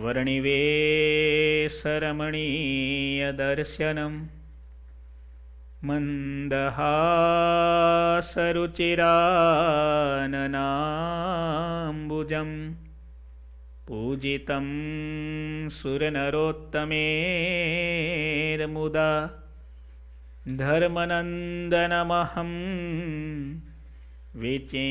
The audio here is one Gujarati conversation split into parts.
वर्णिवेसरमणीयदर्शनम् मन्दहासरुचिराननाम्बुजं पूजितं सुरनरोत्तमेर्मुदा धर्मनन्दनमहं विचिन्तये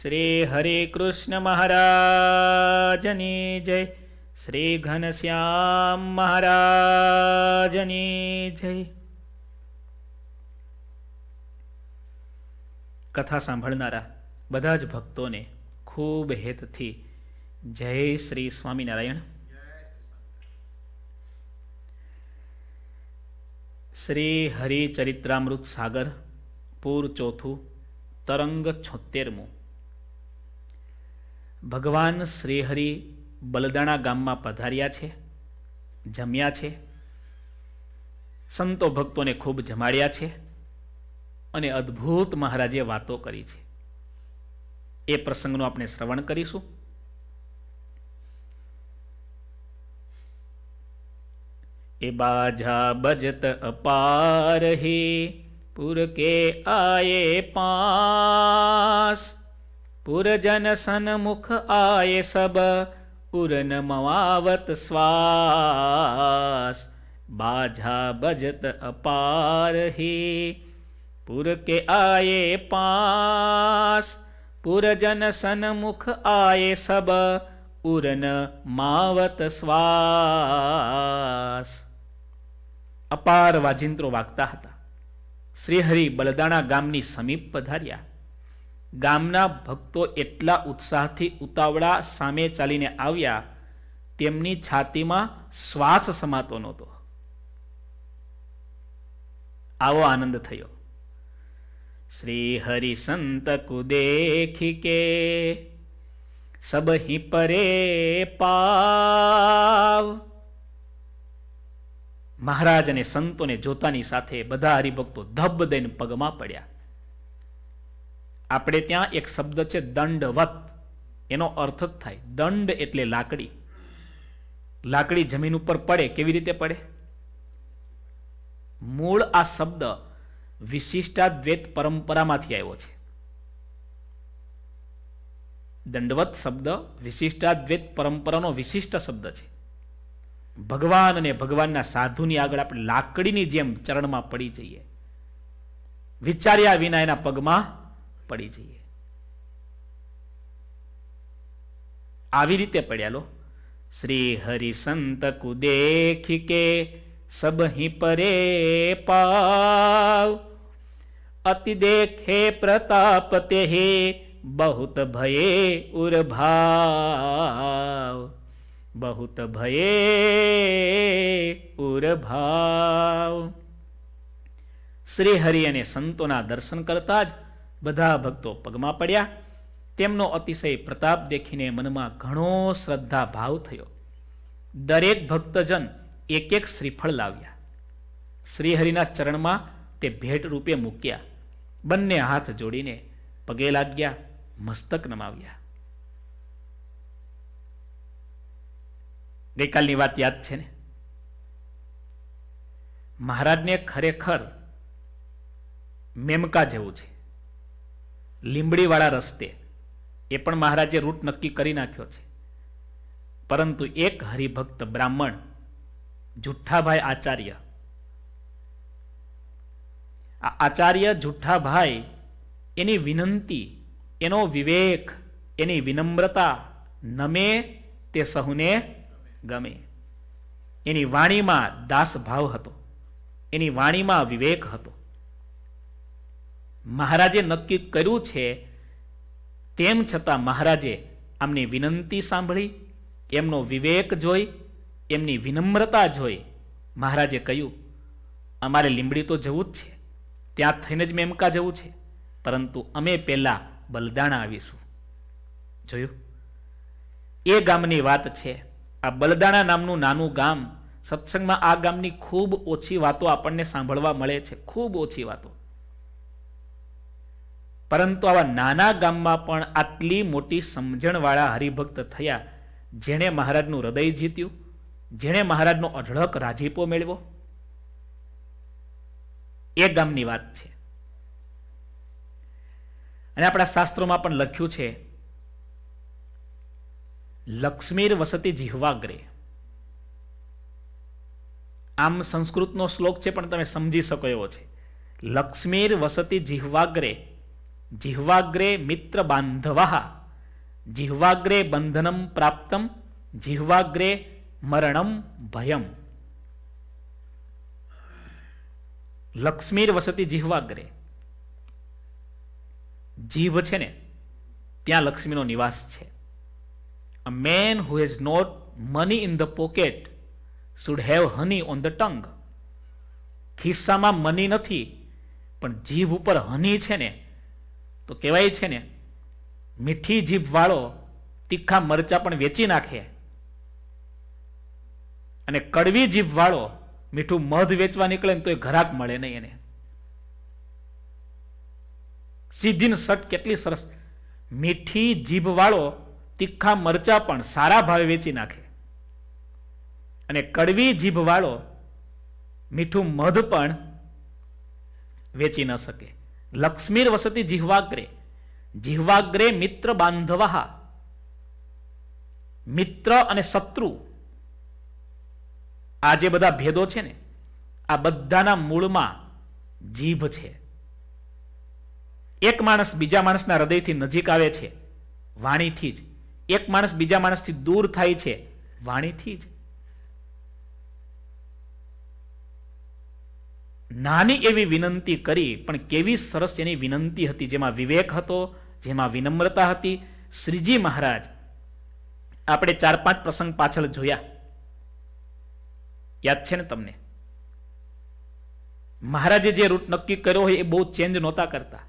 શ્રી હરે કૃષ્ણ મહારાજની જય શ્રી ઘનશ્યામ મહારાજની જય કથા સાંભળનારા બધા જ ભક્તોને ખૂબ હેતથી જય શ્રી સ્વામિનારાયણ શ્રી હરિચરિત્રામૃત સાગર પૂર ચોથું તરંગ છોતેરમું ભગવાન શ્રીહરિ બલદાણા ગામમાં પધાર્યા છે જમ્યા છે સંતો ભક્તોને ખૂબ જમાડ્યા છે અને અદ્ભુત મહારાજે વાતો કરી છે એ પ્રસંગનું આપણે શ્રવણ કરીશું એ બાજા બજત અપાર હે પુર કે આયે પાસ પુરજન સનમુખ આય સબ પુરનમવાવત સ્વાસ બાઝા બજત અપાર હે પુર કે આયે પાસ પુરજન સનમુખ આયે સબ ઉરન માવત સ્વાસ અપાર વાજિંત્રો વાગતા હતા શ્રીહરિ બલદાણા ગામની સમીપ પધાર્યા ગામના ભક્તો એટલા ઉત્સાહથી ઉતાવળા સામે ચાલીને આવ્યા તેમની છાતીમાં શ્વાસ સમાતો નહોતો આવો આનંદ થયો શ્રી હરિ સંત કુદેખી કે સબહી પરે પાવ મહારાજ અને સંતોને જોતાની સાથે બધા હરિભક્તો ધબ દઈને પગમાં પડ્યા આપણે ત્યાં એક શબ્દ છે દંડવત એનો અર્થ જ થાય દંડ એટલે લાકડી લાકડી જમીન ઉપર પડે કેવી રીતે પડે મૂળ આ શબ્દ વિશિષ્ટાદ્વૈત પરંપરામાંથી આવ્યો છે દંડવત શબ્દ વિશિષ્ટાદ્વૈત પરંપરાનો વિશિષ્ટ શબ્દ છે ભગવાન અને ભગવાનના સાધુની આગળ આપણે લાકડીની જેમ ચરણમાં પડી જઈએ વિચાર્યા વિના એના પગમાં પડી જઈએ આવી રીતે પડ્યા લો શ્રી હરિસંત કુદેખી કે સબહી પરે પાવ અતિ દેખે પ્રતાપ તે બહુત ભયે ઉર ભાવ બહુત ભયે ઉર ભાવ શ્રી હરિ અને સંતોના દર્શન કરતા જ બધા ભક્તો પગમાં પડ્યા તેમનો અતિશય પ્રતાપ દેખીને મનમાં ઘણો શ્રદ્ધા ભાવ થયો દરેક ભક્તજન એક એક શ્રીફળ લાવ્યા શ્રીહરિના ચરણમાં તે ભેટ રૂપે મૂક્યા બંને હાથ જોડીને પગે લાગ્યા મસ્તક નમાવ્યા ગઈકાલની વાત યાદ છે ને મહારાજને ખરેખર મેમકા જેવું છે લીંબડીવાળા રસ્તે એ પણ મહારાજે રૂટ નક્કી કરી નાખ્યો છે પરંતુ એક હરિભક્ત બ્રાહ્મણ જુઠ્ઠાભાઈ આચાર્ય આ આચાર્ય જુઠ્ઠાભાઈ એની વિનંતી એનો વિવેક એની વિનમ્રતા નમે તે સહુને ગમે એની વાણીમાં દાસભાવ હતો એની વાણીમાં વિવેક હતો મહારાજે નક્કી કર્યું છે તેમ છતાં મહારાજે આમની વિનંતી સાંભળી એમનો વિવેક જોઈ એમની વિનમ્રતા જોઈ મહારાજે કહ્યું અમારે લીંબડી તો જવું જ છે ત્યાં થઈને જ મેમકા જવું છે પરંતુ અમે પહેલાં બલદાણા આવીશું જોયું એ ગામની વાત છે આ બલદાણા નામનું નાનું ગામ સત્સંગમાં આ ગામની ખૂબ ઓછી વાતો આપણને સાંભળવા મળે છે ખૂબ ઓછી વાતો પરંતુ આવા નાના ગામમાં પણ આટલી મોટી સમજણવાળા હરિભક્ત થયા જેણે મહારાજનું હૃદય જીત્યું જેણે મહારાજનો અઢળક રાજીપો મેળવ્યો એ ગામની વાત છે અને આપણા શાસ્ત્રોમાં પણ લખ્યું છે લક્ષ્મીર વસતી જીહવાગ્રે આમ સંસ્કૃતનો શ્લોક છે પણ તમે સમજી શકો એવો છે લક્ષ્મીર વસતી જીહવાગ્રે జిహ్వాగ్రే મિત્ર బాంధవ జిహ్వాగ్రే બંધનમ પ્રાપ્તમ జిహ్వాగ్రే મરણમ ભયમ લક્ષ્મીર વસતી જીહવાગ્રે જીભ છે ને ત્યાં લક્ષ્મીનો નિવાસ છે a man who has not money in the pocket should have honey on the tongue ખિસ્સામાં મની નથી પણ જીભ ઉપર હની છે ને તો કહેવાય છે ને મીઠી જીભવાળો તીખા મરચા પણ વેચી નાખે અને કડવી જીભવાળો મીઠું મધ વેચવા નીકળે ને તો એ ઘરાક મળે નહીં એને સીધીન સટ કેટલી સરસ મીઠી જીભવાળો તીખા મરચા પણ સારા ભાવે વેચી નાખે અને કડવી જીભવાળો મીઠું મધ પણ વેચી ન શકે લક્ષ્મીર વસતી જિહ્વાગ્રે જિહ્વાગ્રે મિત્ર બાંધવા મિત્ર અને શત્રુ આ જે બધા ભેદો છે ને આ બધાના મૂળમાં જીભ છે એક માણસ બીજા માણસના હૃદયથી નજીક આવે છે વાણીથી જ એક માણસ બીજા માણસથી દૂર થાય છે વાણીથી જ નાની એવી વિનંતી કરી પણ કેવી સરસ એની વિનંતી હતી જેમાં વિવેક હતો જેમાં વિનમ્રતા હતી શ્રીજી મહારાજ આપણે ચાર પાંચ પ્રસંગ પાછળ જોયા યાદ છે ને તમને મહારાજે જે રૂટ નક્કી કર્યો હોય એ બહુ ચેન્જ નહોતા કરતા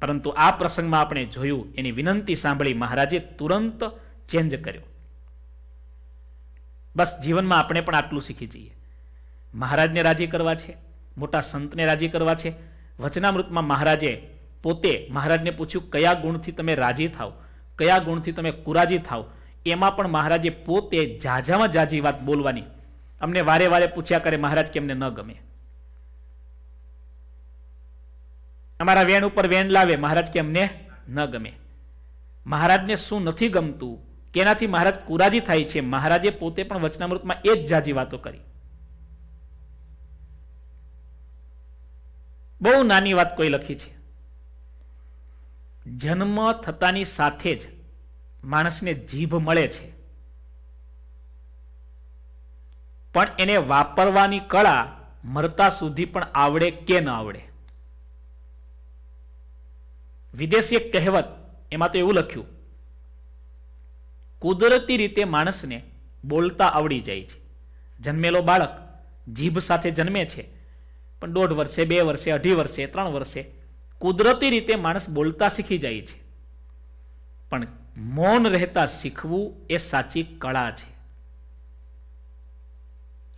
પરંતુ આ પ્રસંગમાં આપણે જોયું એની વિનંતી સાંભળી મહારાજે તુરંત ચેન્જ કર્યો બસ જીવનમાં આપણે પણ આટલું શીખી જઈએ મહારાજને રાજી કરવા છે મોટા સંતને રાજી કરવા છે વચનામૃતમાં મહારાજે પોતે મહારાજને પૂછ્યું કયા ગુણથી તમે રાજી થાવ કયા ગુણથી તમે કુરાજી થાવ એમાં પણ મહારાજે પોતે જાજામાં જાજી વાત બોલવાની અમને વારે વારે પૂછ્યા કરે મહારાજ કેમને ન ગમે અમારા વેન ઉપર વેન લાવે મહારાજ કેમને ન ગમે મહારાજને શું નથી ગમતું કેનાથી મહારાજ કુરાજી થાય છે મહારાજે પોતે પણ વચનામૃતમાં એ જ જાજી વાતો કરી બહુ નાની વાત કોઈ લખી છે જન્મ થતાની સાથે જ માણસને જીભ મળે છે પણ એને વાપરવાની કળા મરતા સુધી પણ આવડે કે ન આવડે વિદેશી એક કહેવત એમાં તો એવું લખ્યું કુદરતી રીતે માણસને બોલતા આવડી જાય છે જન્મેલો બાળક જીભ સાથે જન્મે છે પણ દોઢ વર્ષે બે વર્ષે અઢી વર્ષે ત્રણ વર્ષે કુદરતી રીતે માણસ બોલતા શીખી જાય છે પણ મૌન રહેતા શીખવું એ સાચી કળા છે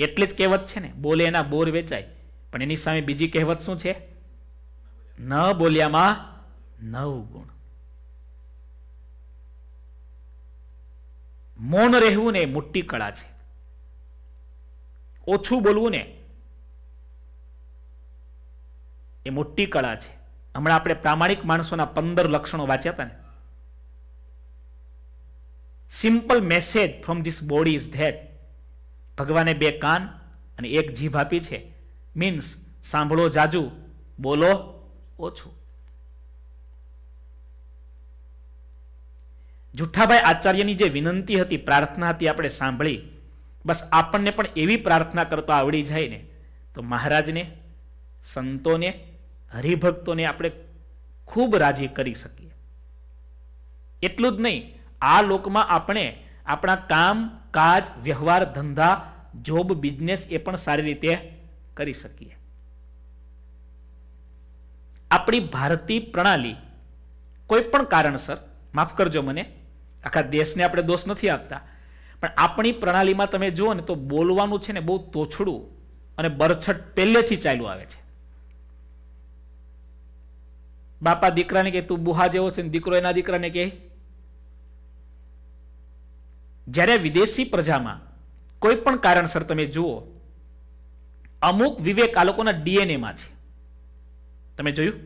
એટલે જ કહેવત છે ને બોલે એના બોર વેચાય પણ એની સામે બીજી કહેવત શું છે ન બોલ્યામાં નવ ગુણ મૌન રહેવું ને મોટી કળા છે ઓછું બોલવું ને એ મોટી કળા છે હમણાં આપણે પ્રામાણિક માણસોના પંદર લક્ષણો વાંચ્યા હતા ને simple message from this body is that ભગવાને બે કાન અને એક જીભ આપી છે મીન્સ સાંભળો જાજુ બોલો ઓછું જુઠ્ઠાભાઈ આચાર્યની જે વિનંતી હતી પ્રાર્થના હતી આપણે સાંભળી બસ આપણને પણ એવી પ્રાર્થના કરતો આવડી જાય ને તો મહારાજને સંતોને હરિભક્તોને આપણે ખૂબ રાજી કરી શકીએ એટલું જ નહીં આ લોકમાં આપણે આપણા કામ કાજ વ્યવહાર ધંધા જોબ બિઝનેસ એ પણ સારી રીતે કરી શકીએ આપણી ભારતીય પ્રણાલી કોઈ પણ કારણસર માફ કરજો મને આખા દેશને આપણે દોષ નથી આપતા પણ આપણી પ્રણાલીમાં તમે જુઓ ને તો બોલવાનું છે ને બહુ તોછડું અને બરછટ પહેલેથી ચાલ્યું આવે છે બાપા દીકરાને કે તું બુહા જેવો છે દીકરો એના દીકરાને કે જ્યારે વિદેશી પ્રજામાં કોઈ પણ કારણસર તમે જુઓ અમુક વિવેક આ લોકોના ડીએનએમાં છે તમે જોયું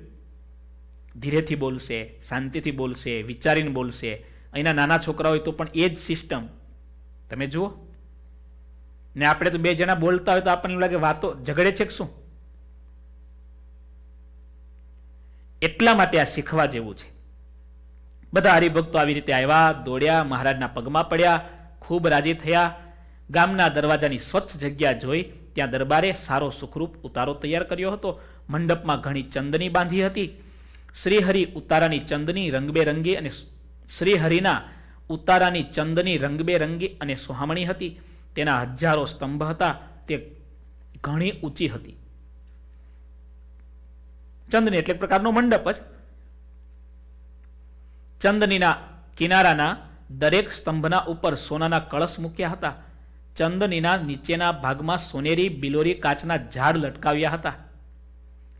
ધીરેથી બોલશે શાંતિથી બોલશે વિચારીને બોલશે અહીંના નાના છોકરા હોય તો પણ એ જ સિસ્ટમ તમે જુઓ ને આપણે તો બે જણા બોલતા હોય તો આપણને લાગે વાતો ઝઘડે છે કે શું એટલા માટે આ શીખવા જેવું છે બધા હરિભક્તો આવી રીતે આવ્યા દોડ્યા મહારાજના પગમાં પડ્યા ખૂબ રાજી થયા ગામના દરવાજાની સ્વચ્છ જગ્યા જોઈ ત્યાં દરબારે સારો સુખરૂપ ઉતારો તૈયાર કર્યો હતો મંડપમાં ઘણી ચંદની બાંધી હતી શ્રીહરિ ઉતારાની ચંદની રંગબેરંગી અને શ્રીહરિના ઉતારાની ચંદની રંગબેરંગી અને સુહામણી હતી તેના હજારો સ્તંભ હતા તે ઘણી ઊંચી હતી ચંદની એટલે પ્રકારનો મંડપ જ ચંદનીના કિનારાના દરેક સ્તંભના ઉપર સોનાના કળશ મૂક્યા હતા ચંદનીના નીચેના ભાગમાં સોનેરી બિલોરી કાચના ઝાડ લટકાવ્યા હતા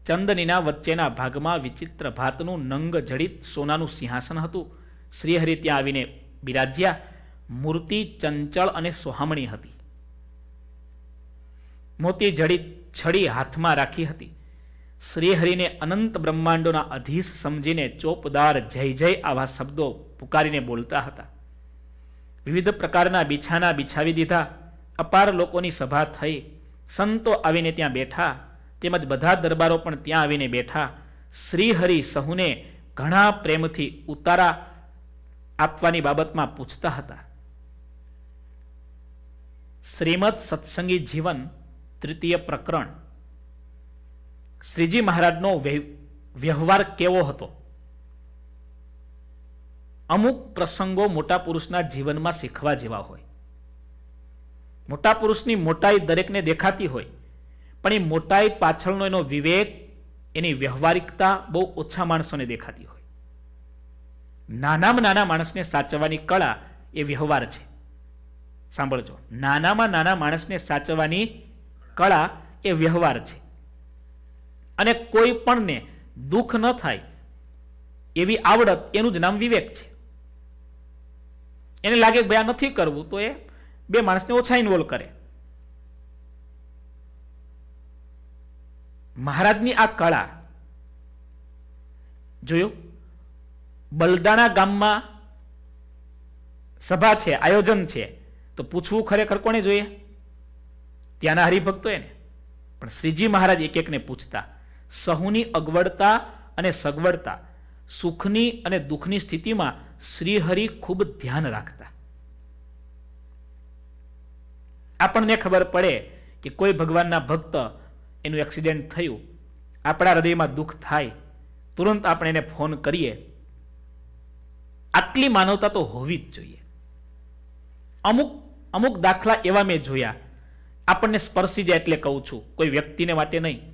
ચંદનીના વચ્ચેના ભાગમાં વિચિત્ર ભાતનું નંગ જડિત સોનાનું સિંહાસન હતું શ્રીહરિ ત્યાં આવીને બિરાજ્યા મૂર્તિ ચંચળ અને સોહામણી હતી મોતી જડિત છડી હાથમાં રાખી હતી શ્રીહરિને અનંત બ્રહ્માંડોના અધીશ સમજીને ચોપદાર જય જય આવા શબ્દો પુકારીને બોલતા હતા વિવિધ પ્રકારના બિછાના બિછાવી દીધા અપાર લોકોની સભા થઈ સંતો આવીને ત્યાં બેઠા તેમજ બધા દરબારો પણ ત્યાં આવીને બેઠા શ્રીહરિ સહુને ઘણા પ્રેમથી ઉતારા આપવાની બાબતમાં પૂછતા હતા શ્રીમદ સત્સંગી જીવન તૃતીય પ્રકરણ શ્રીજી મહારાજનો વ્યવહાર કેવો હતો અમુક પ્રસંગો મોટા પુરુષના જીવનમાં શીખવા જેવા હોય મોટા પુરુષની મોટાઈ દરેકને દેખાતી હોય પણ એ મોટાઈ પાછળનો એનો વિવેક એની વ્યવહારિકતા બહુ ઓછા માણસોને દેખાતી હોય નાનામાં નાના માણસને સાચવવાની કળા એ વ્યવહાર છે સાંભળજો નાનામાં નાના માણસને સાચવવાની કળા એ વ્યવહાર છે અને કોઈ પણને દુઃખ ન થાય એવી આવડત એનું જ નામ વિવેક છે એને લાગે કે નથી કરવું તો એ બે માણસને ઓછા ઇન્વોલ્વ કરે મહારાજની આ કળા જોયું બલદાણા ગામમાં સભા છે આયોજન છે તો પૂછવું ખરેખર કોને જોઈએ ત્યાંના હરિભક્તો એને પણ શ્રીજી મહારાજ એક એકને પૂછતા સહુની અગવડતા અને સગવડતા સુખની અને દુઃખની સ્થિતિમાં શ્રીહરિ ખૂબ ધ્યાન રાખતા આપણને ખબર પડે કે કોઈ ભગવાનના ભક્ત એનું એક્સિડેન્ટ થયું આપણા હૃદયમાં દુઃખ થાય તુરંત આપણે એને ફોન કરીએ આટલી માનવતા તો હોવી જ જોઈએ અમુક અમુક દાખલા એવા મેં જોયા આપણને સ્પર્શી જાય એટલે કહું છું કોઈ વ્યક્તિને માટે નહીં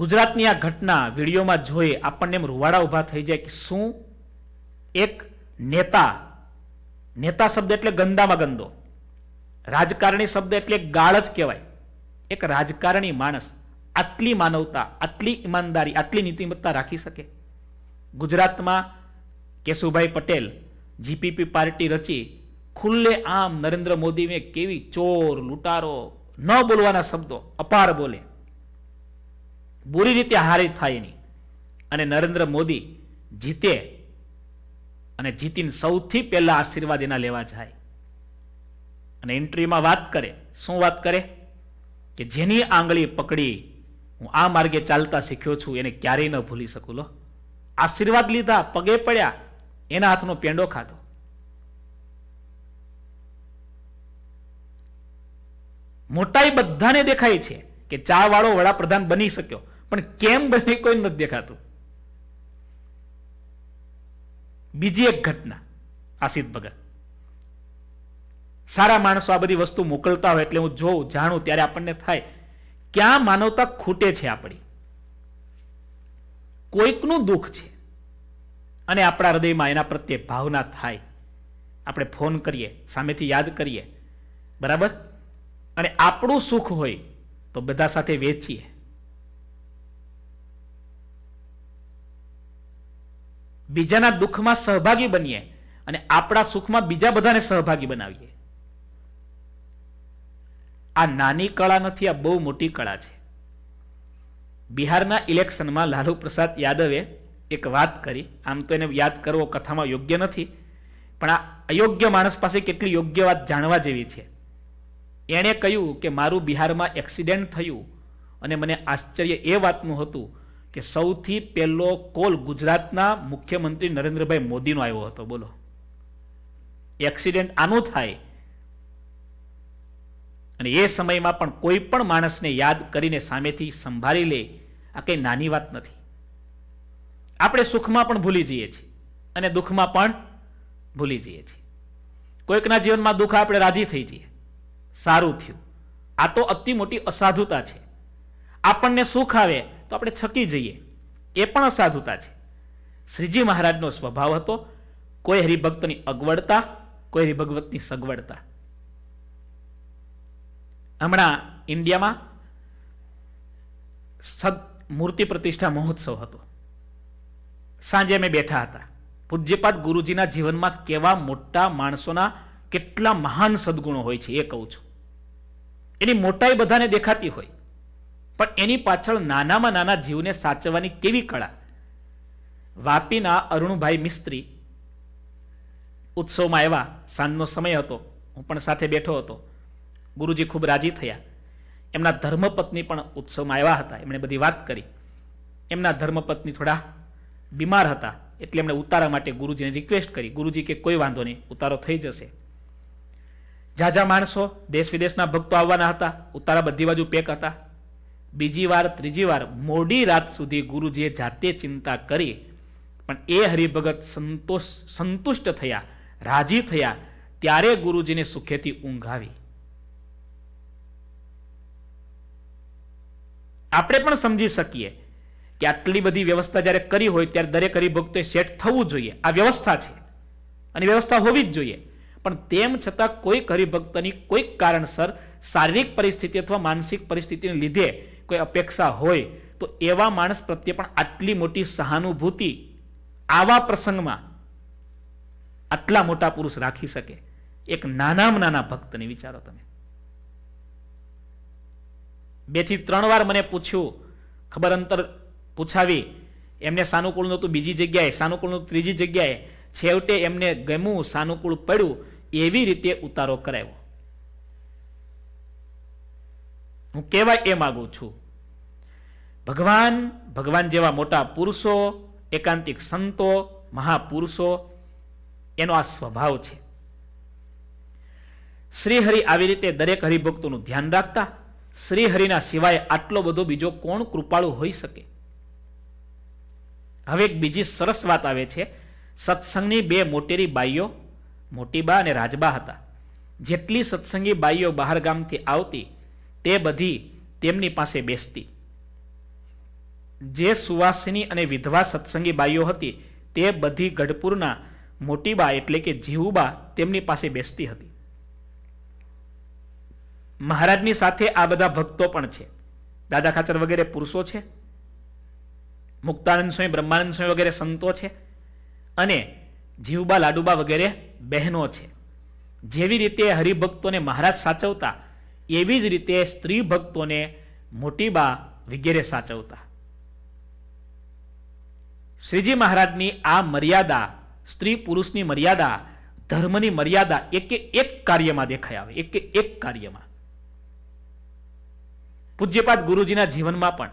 ગુજરાતની આ ઘટના વિડીયોમાં જોઈ આપણને એમ રૂવાડા ઊભા થઈ જાય કે શું એક નેતા નેતા શબ્દ એટલે ગંદામાં ગંદો રાજકારણી શબ્દ એટલે ગાળ જ કહેવાય એક રાજકારણી માણસ આટલી માનવતા આટલી ઈમાનદારી આટલી નીતિમત્તા રાખી શકે ગુજરાતમાં કેશુભાઈ પટેલ જીપીપી પાર્ટી રચી ખુલ્લે આમ નરેન્દ્ર મોદીને કેવી ચોર લૂંટારો ન બોલવાના શબ્દો અપાર બોલે બુરી રીતે હારી થાય એની અને નરેન્દ્ર મોદી જીતે અને જીતીને સૌથી પહેલા આશીર્વાદ એના લેવા જાય અને ઇન્ટરવ્યુમાં વાત કરે શું વાત કરે કે જેની આંગળી પકડી હું આ માર્ગે ચાલતા શીખ્યો છું એને ક્યારેય ન ભૂલી શકું લો આશીર્વાદ લીધા પગે પડ્યા એના હાથનો પેંડો ખાધો મોટાઈ બધાને દેખાય છે કે ચા વાળો વડાપ્રધાન બની શક્યો પણ કેમ બને કોઈ નથી દેખાતું બીજી એક ઘટના આશિત ભગત સારા માણસો આ બધી વસ્તુ મોકલતા હોય એટલે હું જોઉં જાણું ત્યારે આપણને થાય ક્યાં માનવતા ખૂટે છે આપણી કોઈકનું દુઃખ છે અને આપણા હૃદયમાં એના પ્રત્યે ભાવના થાય આપણે ફોન કરીએ સામેથી યાદ કરીએ બરાબર અને આપણું સુખ હોય તો બધા સાથે વેચીએ બીજાના દુઃખમાં સહભાગી બનીએ અને આપણા સુખમાં બીજા બધાને સહભાગી બનાવીએ આ નાની કળા નથી આ બહુ મોટી કળા છે બિહારના ઇલેક્શનમાં લાલુ પ્રસાદ યાદવે એક વાત કરી આમ તો એને યાદ કરવો કથામાં યોગ્ય નથી પણ આ અયોગ્ય માણસ પાસે કેટલી યોગ્ય વાત જાણવા જેવી છે એણે કહ્યું કે મારું બિહારમાં એક્સિડન્ટ થયું અને મને આશ્ચર્ય એ વાતનું હતું કે સૌથી પહેલો કોલ ગુજરાતના મુખ્યમંત્રી નરેન્દ્રભાઈ મોદીનો આવ્યો હતો બોલો એક્સિડન્ટ આનો થાય અને એ સમયમાં પણ કોઈ પણ માણસને યાદ કરીને સામેથી સંભાળી લે આ કંઈ નાની વાત નથી આપણે સુખમાં પણ ભૂલી જઈએ છીએ અને દુઃખમાં પણ ભૂલી જઈએ છીએ કોઈકના જીવનમાં દુઃખ આપણે રાજી થઈ જઈએ સારું થયું આ તો અતિ મોટી અસાધુતા છે આપણને સુખ આવે તો આપણે છકી જઈએ એ પણ અસાધુતા છે શ્રીજી મહારાજનો સ્વભાવ હતો કોઈ હરિભક્તની અગવડતા કોઈ હરિભગવતની સગવડતા હમણાં ઇન્ડિયામાં સદ મૂર્તિ પ્રતિષ્ઠા મહોત્સવ હતો સાંજે અમે બેઠા હતા પૂજ્યપાદ ગુરુજીના જીવનમાં કેવા મોટા માણસોના કેટલા મહાન સદગુણો હોય છે એ કહું છું એની મોટાઈ બધાને દેખાતી હોય પણ એની પાછળ નાનામાં નાના જીવને સાચવવાની કેવી કળા વાપીના અરુણભાઈ મિસ્ત્રી ઉત્સવમાં આવ્યા સાંજનો સમય હતો હું પણ સાથે બેઠો હતો ગુરુજી ખૂબ રાજી થયા એમના ધર્મપત્ની પણ ઉત્સવમાં આવ્યા હતા એમણે બધી વાત કરી એમના ધર્મપત્ની થોડા બીમાર હતા એટલે એમણે ઉતારા માટે ગુરુજીને રિક્વેસ્ટ કરી ગુરુજી કે કોઈ વાંધો નહીં ઉતારો થઈ જશે ઝાઝા માણસો દેશ વિદેશના ભક્તો આવવાના હતા ઉતારા બધી બાજુ પેક હતા બીજી વાર ત્રીજી વાર મોડી રાત સુધી ગુરુજીએ જાતે ચિંતા કરી પણ એ હરિભગત સંતોષ સંતુષ્ટ થયા રાજી થયા ત્યારે ગુરુજીને સુખેથી ઊંઘાવી આપણે પણ સમજી શકીએ કે આટલી બધી વ્યવસ્થા જ્યારે કરી હોય ત્યારે દરેક હરિભક્તો સેટ થવું જોઈએ આ વ્યવસ્થા છે અને વ્યવસ્થા હોવી જ જોઈએ પણ તેમ છતાં કોઈક હરિભક્તની કોઈક કારણસર શારીરિક પરિસ્થિતિ અથવા માનસિક પરિસ્થિતિને લીધે કોઈ અપેક્ષા હોય તો એવા માણસ પ્રત્યે પણ આટલી મોટી સહાનુભૂતિ આવા પ્રસંગમાં આટલા મોટા પુરુષ રાખી શકે એક નાનામાં નાના ભક્તને વિચારો તમે બે થી ત્રણ વાર મને પૂછ્યું ખબર અંતર પૂછાવી એમને સાનુકૂળનું તો બીજી જગ્યાએ સાનુકૂળનું ત્રીજી જગ્યાએ છેવટે એમને ગમ્યું સાનુકૂળ પડ્યું એવી રીતે ઉતારો કરાવ્યો હું કહેવાય એ માગું છું ભગવાન ભગવાન જેવા મોટા પુરુષો એકાંતિક સંતો મહાપુરુષો એનો આ સ્વભાવ છે શ્રીહરિ આવી રીતે દરેક હરિભક્તોનું ધ્યાન રાખતા શ્રીહરિના સિવાય આટલો બધો બીજો કોણ કૃપાળુ હોઈ શકે હવે એક બીજી સરસ વાત આવે છે સત્સંગની બે મોટેરી બાઈઓ મોટી બા અને રાજબા હતા જેટલી સત્સંગી બાઈઓ બહાર ગામથી આવતી તે બધી તેમની પાસે બેસતી જે સુવાસિની અને વિધવા સત્સંગી બાઈઓ હતી તે બધી ગઢપુરના મોટીબા એટલે કે જીવુબા તેમની પાસે બેસતી હતી મહારાજની સાથે આ બધા ભક્તો પણ છે દાદા ખાચર વગેરે પુરુષો છે મુક્તાનંદ સ્વામી બ્રહ્માનંદ સ્વામી વગેરે સંતો છે અને જીવબા લાડુબા વગેરે બહેનો છે જેવી રીતે હરિભક્તોને મહારાજ સાચવતા એવી જ રીતે સ્ત્રી ભક્તોને મોટી બા વગેરે સાચવતા શ્રીજી મહારાજની આ મર્યાદા સ્ત્રી પુરુષની મર્યાદા ધર્મની મર્યાદા એકે એક કાર્યમાં દેખાઈ આવે એકે એક કાર્યમાં પૂજ્યપાદ ગુરુજીના જીવનમાં પણ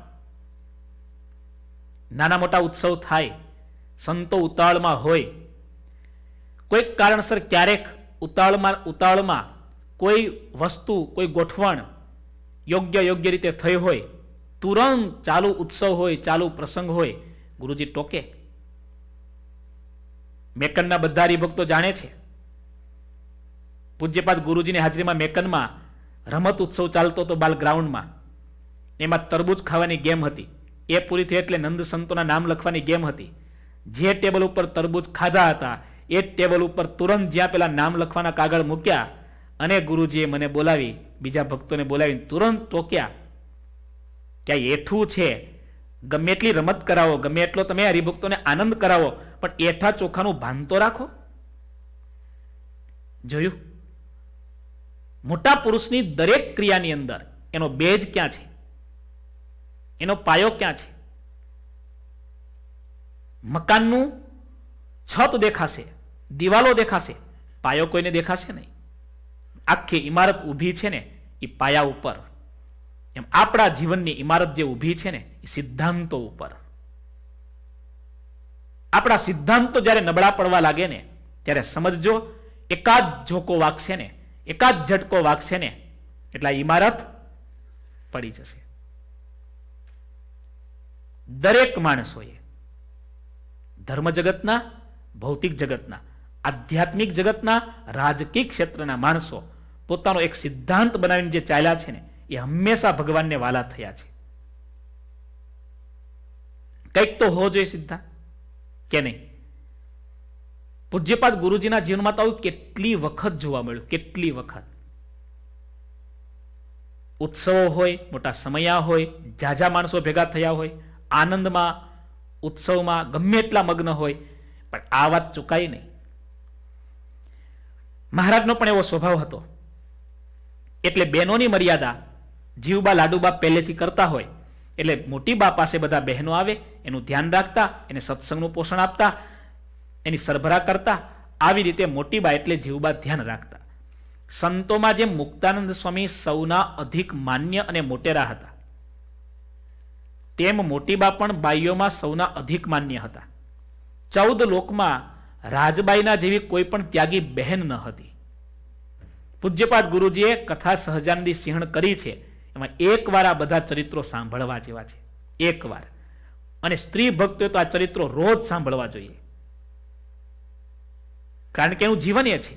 નાના મોટા ઉત્સવ થાય સંતો ઉતાળમાં હોય કોઈક કારણસર ક્યારેક ઉતાળમાં ઉતાળમાં કોઈ વસ્તુ કોઈ ગોઠવણ યોગ્ય યોગ્ય રીતે થઈ હોય તુરંત ચાલુ ઉત્સવ હોય ચાલુ પ્રસંગ હોય ગુરુજી ટોકે મેકનના બધા હરિભક્તો જાણે છે પૂજ્યપાદ ગુરુજીની હાજરીમાં મેકનમાં રમત ઉત્સવ ચાલતો હતો બાલ ગ્રાઉન્ડમાં એમાં તરબૂચ ખાવાની ગેમ હતી એ પૂરી થઈ એટલે નંદ સંતોના નામ લખવાની ગેમ હતી જે ટેબલ ઉપર તરબૂચ ખાધા હતા એ ટેબલ ઉપર તુરંત જ્યાં પેલા નામ લખવાના કાગળ મૂક્યા અને ગુરુજીએ મને બોલાવી બીજા ભક્તોને બોલાવી તુરંત ટોક્યા ત્યાં એઠું છે ગમે એટલી રમત કરાવો ગમે એટલો તમે હરિભક્તોને આનંદ કરાવો પણ એઠા ચોખાનું ભાન તો રાખો જોયું મોટા પુરુષની દરેક ક્રિયાની અંદર એનો બેજ ક્યાં છે એનો પાયો ક્યાં છે મકાનનું છત દેખાશે દિવાલો દેખાશે પાયો કોઈને દેખાશે નહીં આખી ઇમારત ઊભી છે ને એ પાયા ઉપર એમ આપણા જીવનની ઇમારત જે ઊભી છે ને એ સિદ્ધાંતો ઉપર આપણા સિદ્ધાંતો જ્યારે નબળા પડવા લાગે ને ત્યારે સમજજો એકાદ ઝોકો વાગશે ને એકાદ ઝટકો વાગશે ને એટલે ઇમારત પડી જશે દરેક માણસોએ ધર્મ જગતના ભૌતિક જગતના આધ્યાત્મિક જગતના રાજકીય ક્ષેત્રના માણસો પોતાનો એક સિદ્ધાંત બનાવીને જે ચાલ્યા છે ને એ હંમેશા ભગવાનને વાલા થયા છે કંઈક તો હોવો જોઈએ સિદ્ધાંત કે નહીં પૂજ્યપાદ ગુરુજીના જીવનમાં તો આવું કેટલી વખત જોવા મળ્યું કેટલી વખત ઉત્સવો હોય મોટા સમયા હોય ઝાઝા માણસો ભેગા થયા હોય આનંદમાં ઉત્સવમાં ગમે એટલા મગ્ન હોય પણ આ વાત ચુકાય નહીં મહારાજનો પણ એવો સ્વભાવ હતો એટલે બહેનોની મર્યાદા જીવબા લાડુબા પહેલેથી કરતા હોય એટલે મોટી બા પાસે બધા બહેનો આવે એનું ધ્યાન રાખતા એને સત્સંગનું પોષણ આપતા એની સરભરા કરતા આવી રીતે મોટી બા એટલે જીવબા ધ્યાન રાખતા સંતોમાં જેમ મુક્તાનંદ સ્વામી સૌના અધિક માન્ય અને મોટેરા હતા તેમ મોટી મોટીબા પણ બાઈઓમાં સૌના અધિક માન્ય હતા ચૌદ લોકમાં રાજબાઈના જેવી કોઈ પણ ત્યાગી બહેન ન હતી પૂજ્યપાદ ગુરુજીએ કથા સહજાનંદી સિંહણ કરી છે એમાં એકવાર આ બધા ચરિત્રો સાંભળવા જેવા છે એકવાર અને સ્ત્રી ભક્તોએ તો આ ચરિત્રો રોજ સાંભળવા જોઈએ કારણ કે એનું જીવન એ છે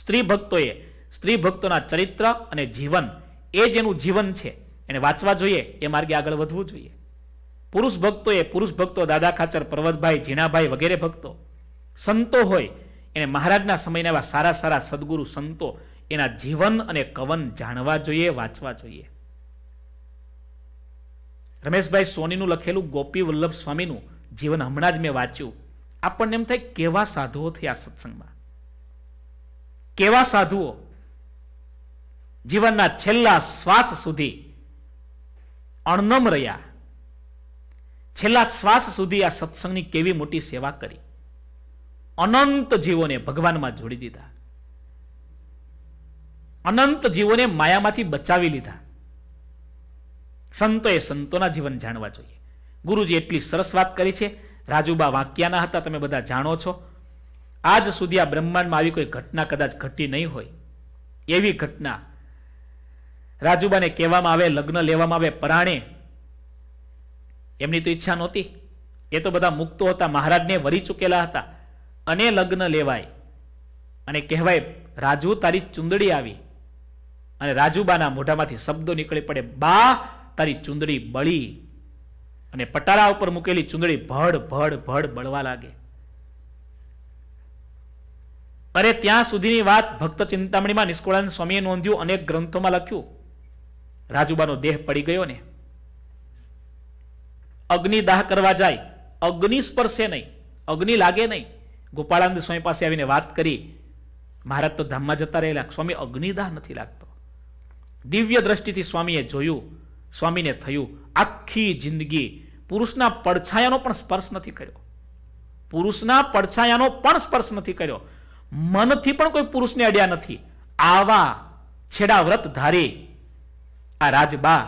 સ્ત્રી ભક્તોએ સ્ત્રી ભક્તોના ચરિત્ર અને જીવન એ જેનું જીવન છે એને વાંચવા જોઈએ એ માર્ગે આગળ વધવું જોઈએ પુરુષ ભક્તોએ પુરુષ ભક્તો દાદા ખાચર પર્વતભાઈ જીણાભાઈ વગેરે ભક્તો સંતો હોય એને મહારાજના સમયના એવા સારા સારા સદગુરુ સંતો એના જીવન અને કવન જાણવા જોઈએ વાંચવા જોઈએ રમેશભાઈ સોનીનું લખેલું ગોપી વલ્લભ સ્વામીનું જીવન હમણાં જ મેં વાંચ્યું આપણને એમ થાય કેવા સાધુઓ થયા સત્સંગમાં કેવા સાધુઓ જીવનના છેલ્લા શ્વાસ સુધી અણનમ રહ્યા છેલ્લા શ્વાસ સુધી આ સત્સંગની કેવી મોટી સેવા કરી અનંત જીવોને ભગવાનમાં જોડી દીધા અનંત જીવોને માયામાંથી બચાવી લીધા સંતોએ સંતોના જીવન જાણવા જોઈએ ગુરુજી એટલી સરસ વાત કરી છે રાજુબા વાંક્યાના હતા તમે બધા જાણો છો આજ સુધી આ બ્રહ્માંડમાં આવી કોઈ ઘટના કદાચ ઘટી નહીં હોય એવી ઘટના રાજુબાને કહેવામાં આવે લગ્ન લેવામાં આવે પરાણે એમની તો ઈચ્છા નહોતી એ તો બધા મુક્તો હતા મહારાજને વરી ચૂકેલા હતા અને લગ્ન લેવાય અને કહેવાય રાજુ તારી ચુંદડી આવી અને રાજુબાના મોઢામાંથી શબ્દો નીકળી પડે બા તારી ચુંદડી બળી અને પટારા ઉપર મૂકેલી ચુંદડી ભડ ભડ ભડ બળવા લાગે અરે ત્યાં સુધીની વાત ભક્ત ચિંતામણીમાં નિષ્કુળાનંદ સ્વામીએ નોંધ્યું અનેક ગ્રંથોમાં લખ્યું રાજુબાનો દેહ પડી ગયો ને અગ્નિ દાહ કરવા જાય અગ્નિ સ્પર્શે નહીં અગ્નિ લાગે નહીં ગોપાળાનંદ સ્વામી પાસે આવીને વાત કરી મહારાજ તો ધામમાં જતા રહેલા સ્વામી અગ્નિદાહ નથી લાગતો દિવ્ય દ્રષ્ટિથી સ્વામીએ જોયું સ્વામીને થયું આખી જિંદગી પુરુષના પડછાયાનો પણ સ્પર્શ નથી કર્યો પુરુષના પડછાયાનો પણ સ્પર્શ નથી કર્યો મનથી પણ કોઈ પુરુષને અડ્યા નથી આવા છેડા વ્રત ધારી આ રાજબા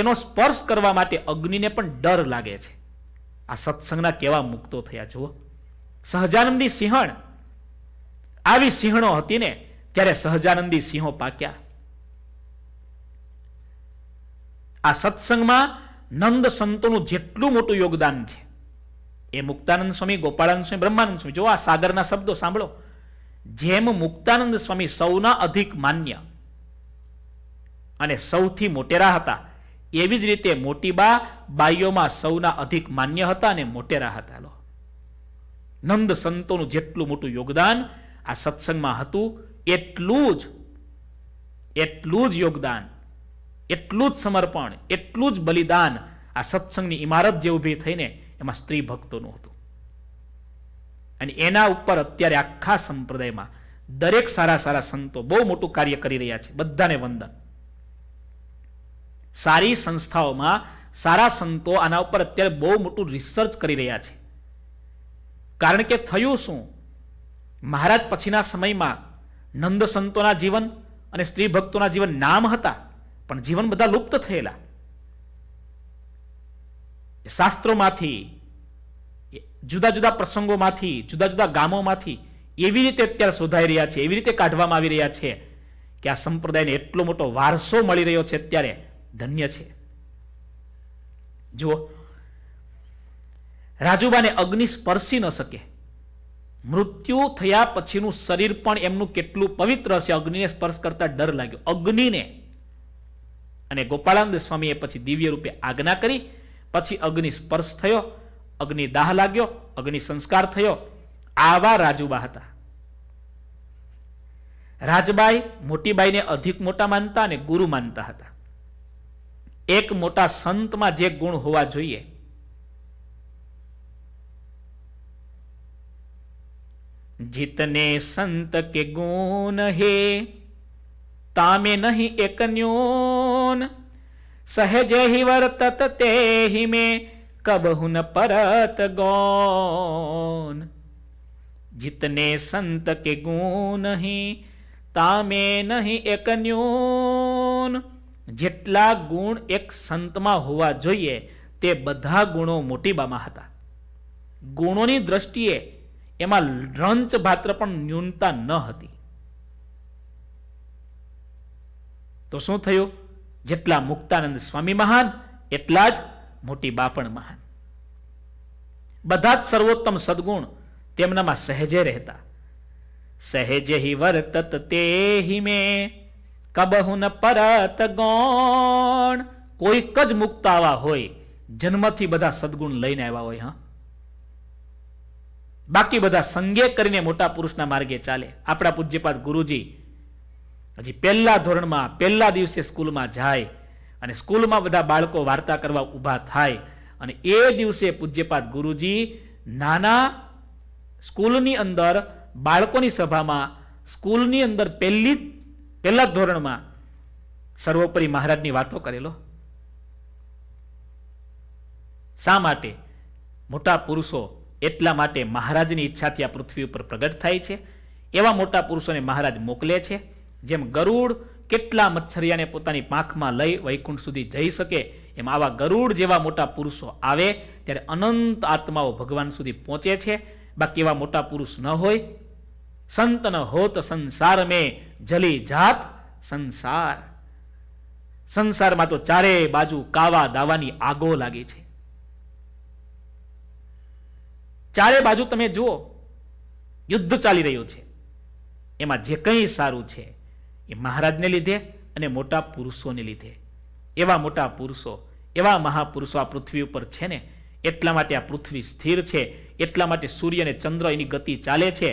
એનો સ્પર્શ કરવા માટે અગ્નિને પણ ડર લાગે છે આ સત્સંગના કેવા મુક્તો થયા જુઓ સહજાનંદી સિંહણ આવી સિંહણો હતી ને ત્યારે સહજાનંદી સિંહો પાક્યા આ સત્સંગમાં નંદ સંતોનું જેટલું મોટું યોગદાન છે એ મુક્તાનંદ સ્વામી ગોપાળાનંદ સ્વામી બ્રહ્માનંદ સ્વામી જો આ સાગરના શબ્દો સાંભળો જેમ મુક્તાનંદ સ્વામી સૌના અધિક માન્ય અને સૌથી મોટેરા હતા એવી જ રીતે મોટીબા બાઈઓમાં સૌના અધિક માન્ય હતા અને મોટેરા હતા લો નંદ સંતોનું જેટલું મોટું યોગદાન આ સત્સંગમાં હતું એટલું જ એટલું જ યોગદાન એટલું જ સમર્પણ એટલું જ બલિદાન આ સત્સંગની ઇમારત જે ઊભી થઈને એમાં સ્ત્રી ભક્તોનું હતું અને એના ઉપર અત્યારે આખા સંપ્રદાયમાં દરેક સારા સારા સંતો બહુ મોટું કાર્ય કરી રહ્યા છે બધાને વંદન સારી સંસ્થાઓમાં સારા સંતો આના ઉપર અત્યારે બહુ મોટું રિસર્ચ કરી રહ્યા છે કારણ કે થયું શું મહારાજ પછીના સમયમાં નંદ સંતોના જીવન અને સ્ત્રી ભક્તોના જીવન નામ હતા પણ જીવન બધા લુપ્ત થયેલા શાસ્ત્રોમાંથી જુદા જુદા પ્રસંગોમાંથી જુદા જુદા ગામોમાંથી એવી રીતે અત્યારે શોધાઈ રહ્યા છે એવી રીતે કાઢવામાં આવી રહ્યા છે કે આ સંપ્રદાયને એટલો મોટો વારસો મળી રહ્યો છે અત્યારે ધન્ય છે જુઓ રાજુબાને અગ્નિ સ્પર્શી ન શકે મૃત્યુ થયા પછીનું શરીર પણ એમનું કેટલું પવિત્ર હશે અગ્નિને સ્પર્શ કરતા ડર લાગ્યો અગ્નિને અને ગોપાળાનંદ સ્વામીએ પછી દિવ્ય રૂપે આજ્ઞા કરી પછી અગ્નિ સ્પર્શ થયો અગ્નિ દાહ લાગ્યો અગ્નિ સંસ્કાર થયો આવા રાજુબા હતા રાજબાઈ મોટીબાઈને અધિક મોટા માનતા અને ગુરુ માનતા હતા એક મોટા સંતમાં જે ગુણ હોવા જોઈએ जितने संत के गुण है तामे नहीं एक न्यून सहज ही वर्तत ते ही में कबहु न परत गौन जितने संत के गुण ही તામે નહીં એક ન્યૂન જેટલા ગુણ એક સંતમાં હોવા જોઈએ તે બધા ગુણો મોટીબામાં હતા ગુણોની દ્રષ્ટિએ એમાં રંચ ભાત્ર પણ ન્યૂનતા ન હતી તો શું થયું જેટલા મુક્તાનંદ સ્વામી મહાન એટલા જ મોટી બાપણ મહાન બધા જ સર્વોત્તમ સદગુણ તેમનામાં સહેજે રહેતા સહેજે હિ વર્તત તે હિ મે કબહુન પરત ગોણ કોઈક જ મુક્ત આવા હોય જન્મથી બધા સદગુણ લઈને આવ્યા હોય હા બાકી બધા સંગે કરીને મોટા પુરુષના માર્ગે ચાલે આપણા પૂજ્યપાદ ગુરુજી હજી પહેલા ધોરણમાં પહેલા દિવસે સ્કૂલમાં જાય અને સ્કૂલમાં બધા બાળકો વાર્તા કરવા ઊભા થાય અને એ દિવસે પૂજ્યપાદ ગુરુજી નાના સ્કૂલની અંદર બાળકોની સભામાં સ્કૂલની અંદર પહેલી પહેલા ધોરણમાં સર્વોપરી મહારાજની વાતો કરેલો શા માટે મોટા પુરુષો એટલા માટે મહારાજની ઈચ્છાથી આ પૃથ્વી ઉપર પ્રગટ થાય છે એવા મોટા પુરુષોને મહારાજ મોકલે છે જેમ ગરુડ કેટલા મચ્છરિયાને પોતાની પાંખમાં લઈ વૈકુંઠ સુધી જઈ શકે એમ આવા ગરુડ જેવા મોટા પુરુષો આવે ત્યારે અનંત આત્માઓ ભગવાન સુધી પહોંચે છે બાકી એવા મોટા પુરુષ ન હોય સંત ન હોત સંસાર મેં જલી જાત સંસાર સંસારમાં તો ચારે બાજુ કાવા દાવાની આગો લાગે છે ચારે બાજુ તમે જુઓ યુદ્ધ ચાલી રહ્યું છે એમાં જે કંઈ સારું છે એ મહારાજને લીધે અને મોટા પુરુષોને લીધે એવા મોટા પુરુષો એવા મહાપુરુષો આ પૃથ્વી ઉપર છે ને એટલા માટે આ પૃથ્વી સ્થિર છે એટલા માટે સૂર્ય અને ચંદ્ર એની ગતિ ચાલે છે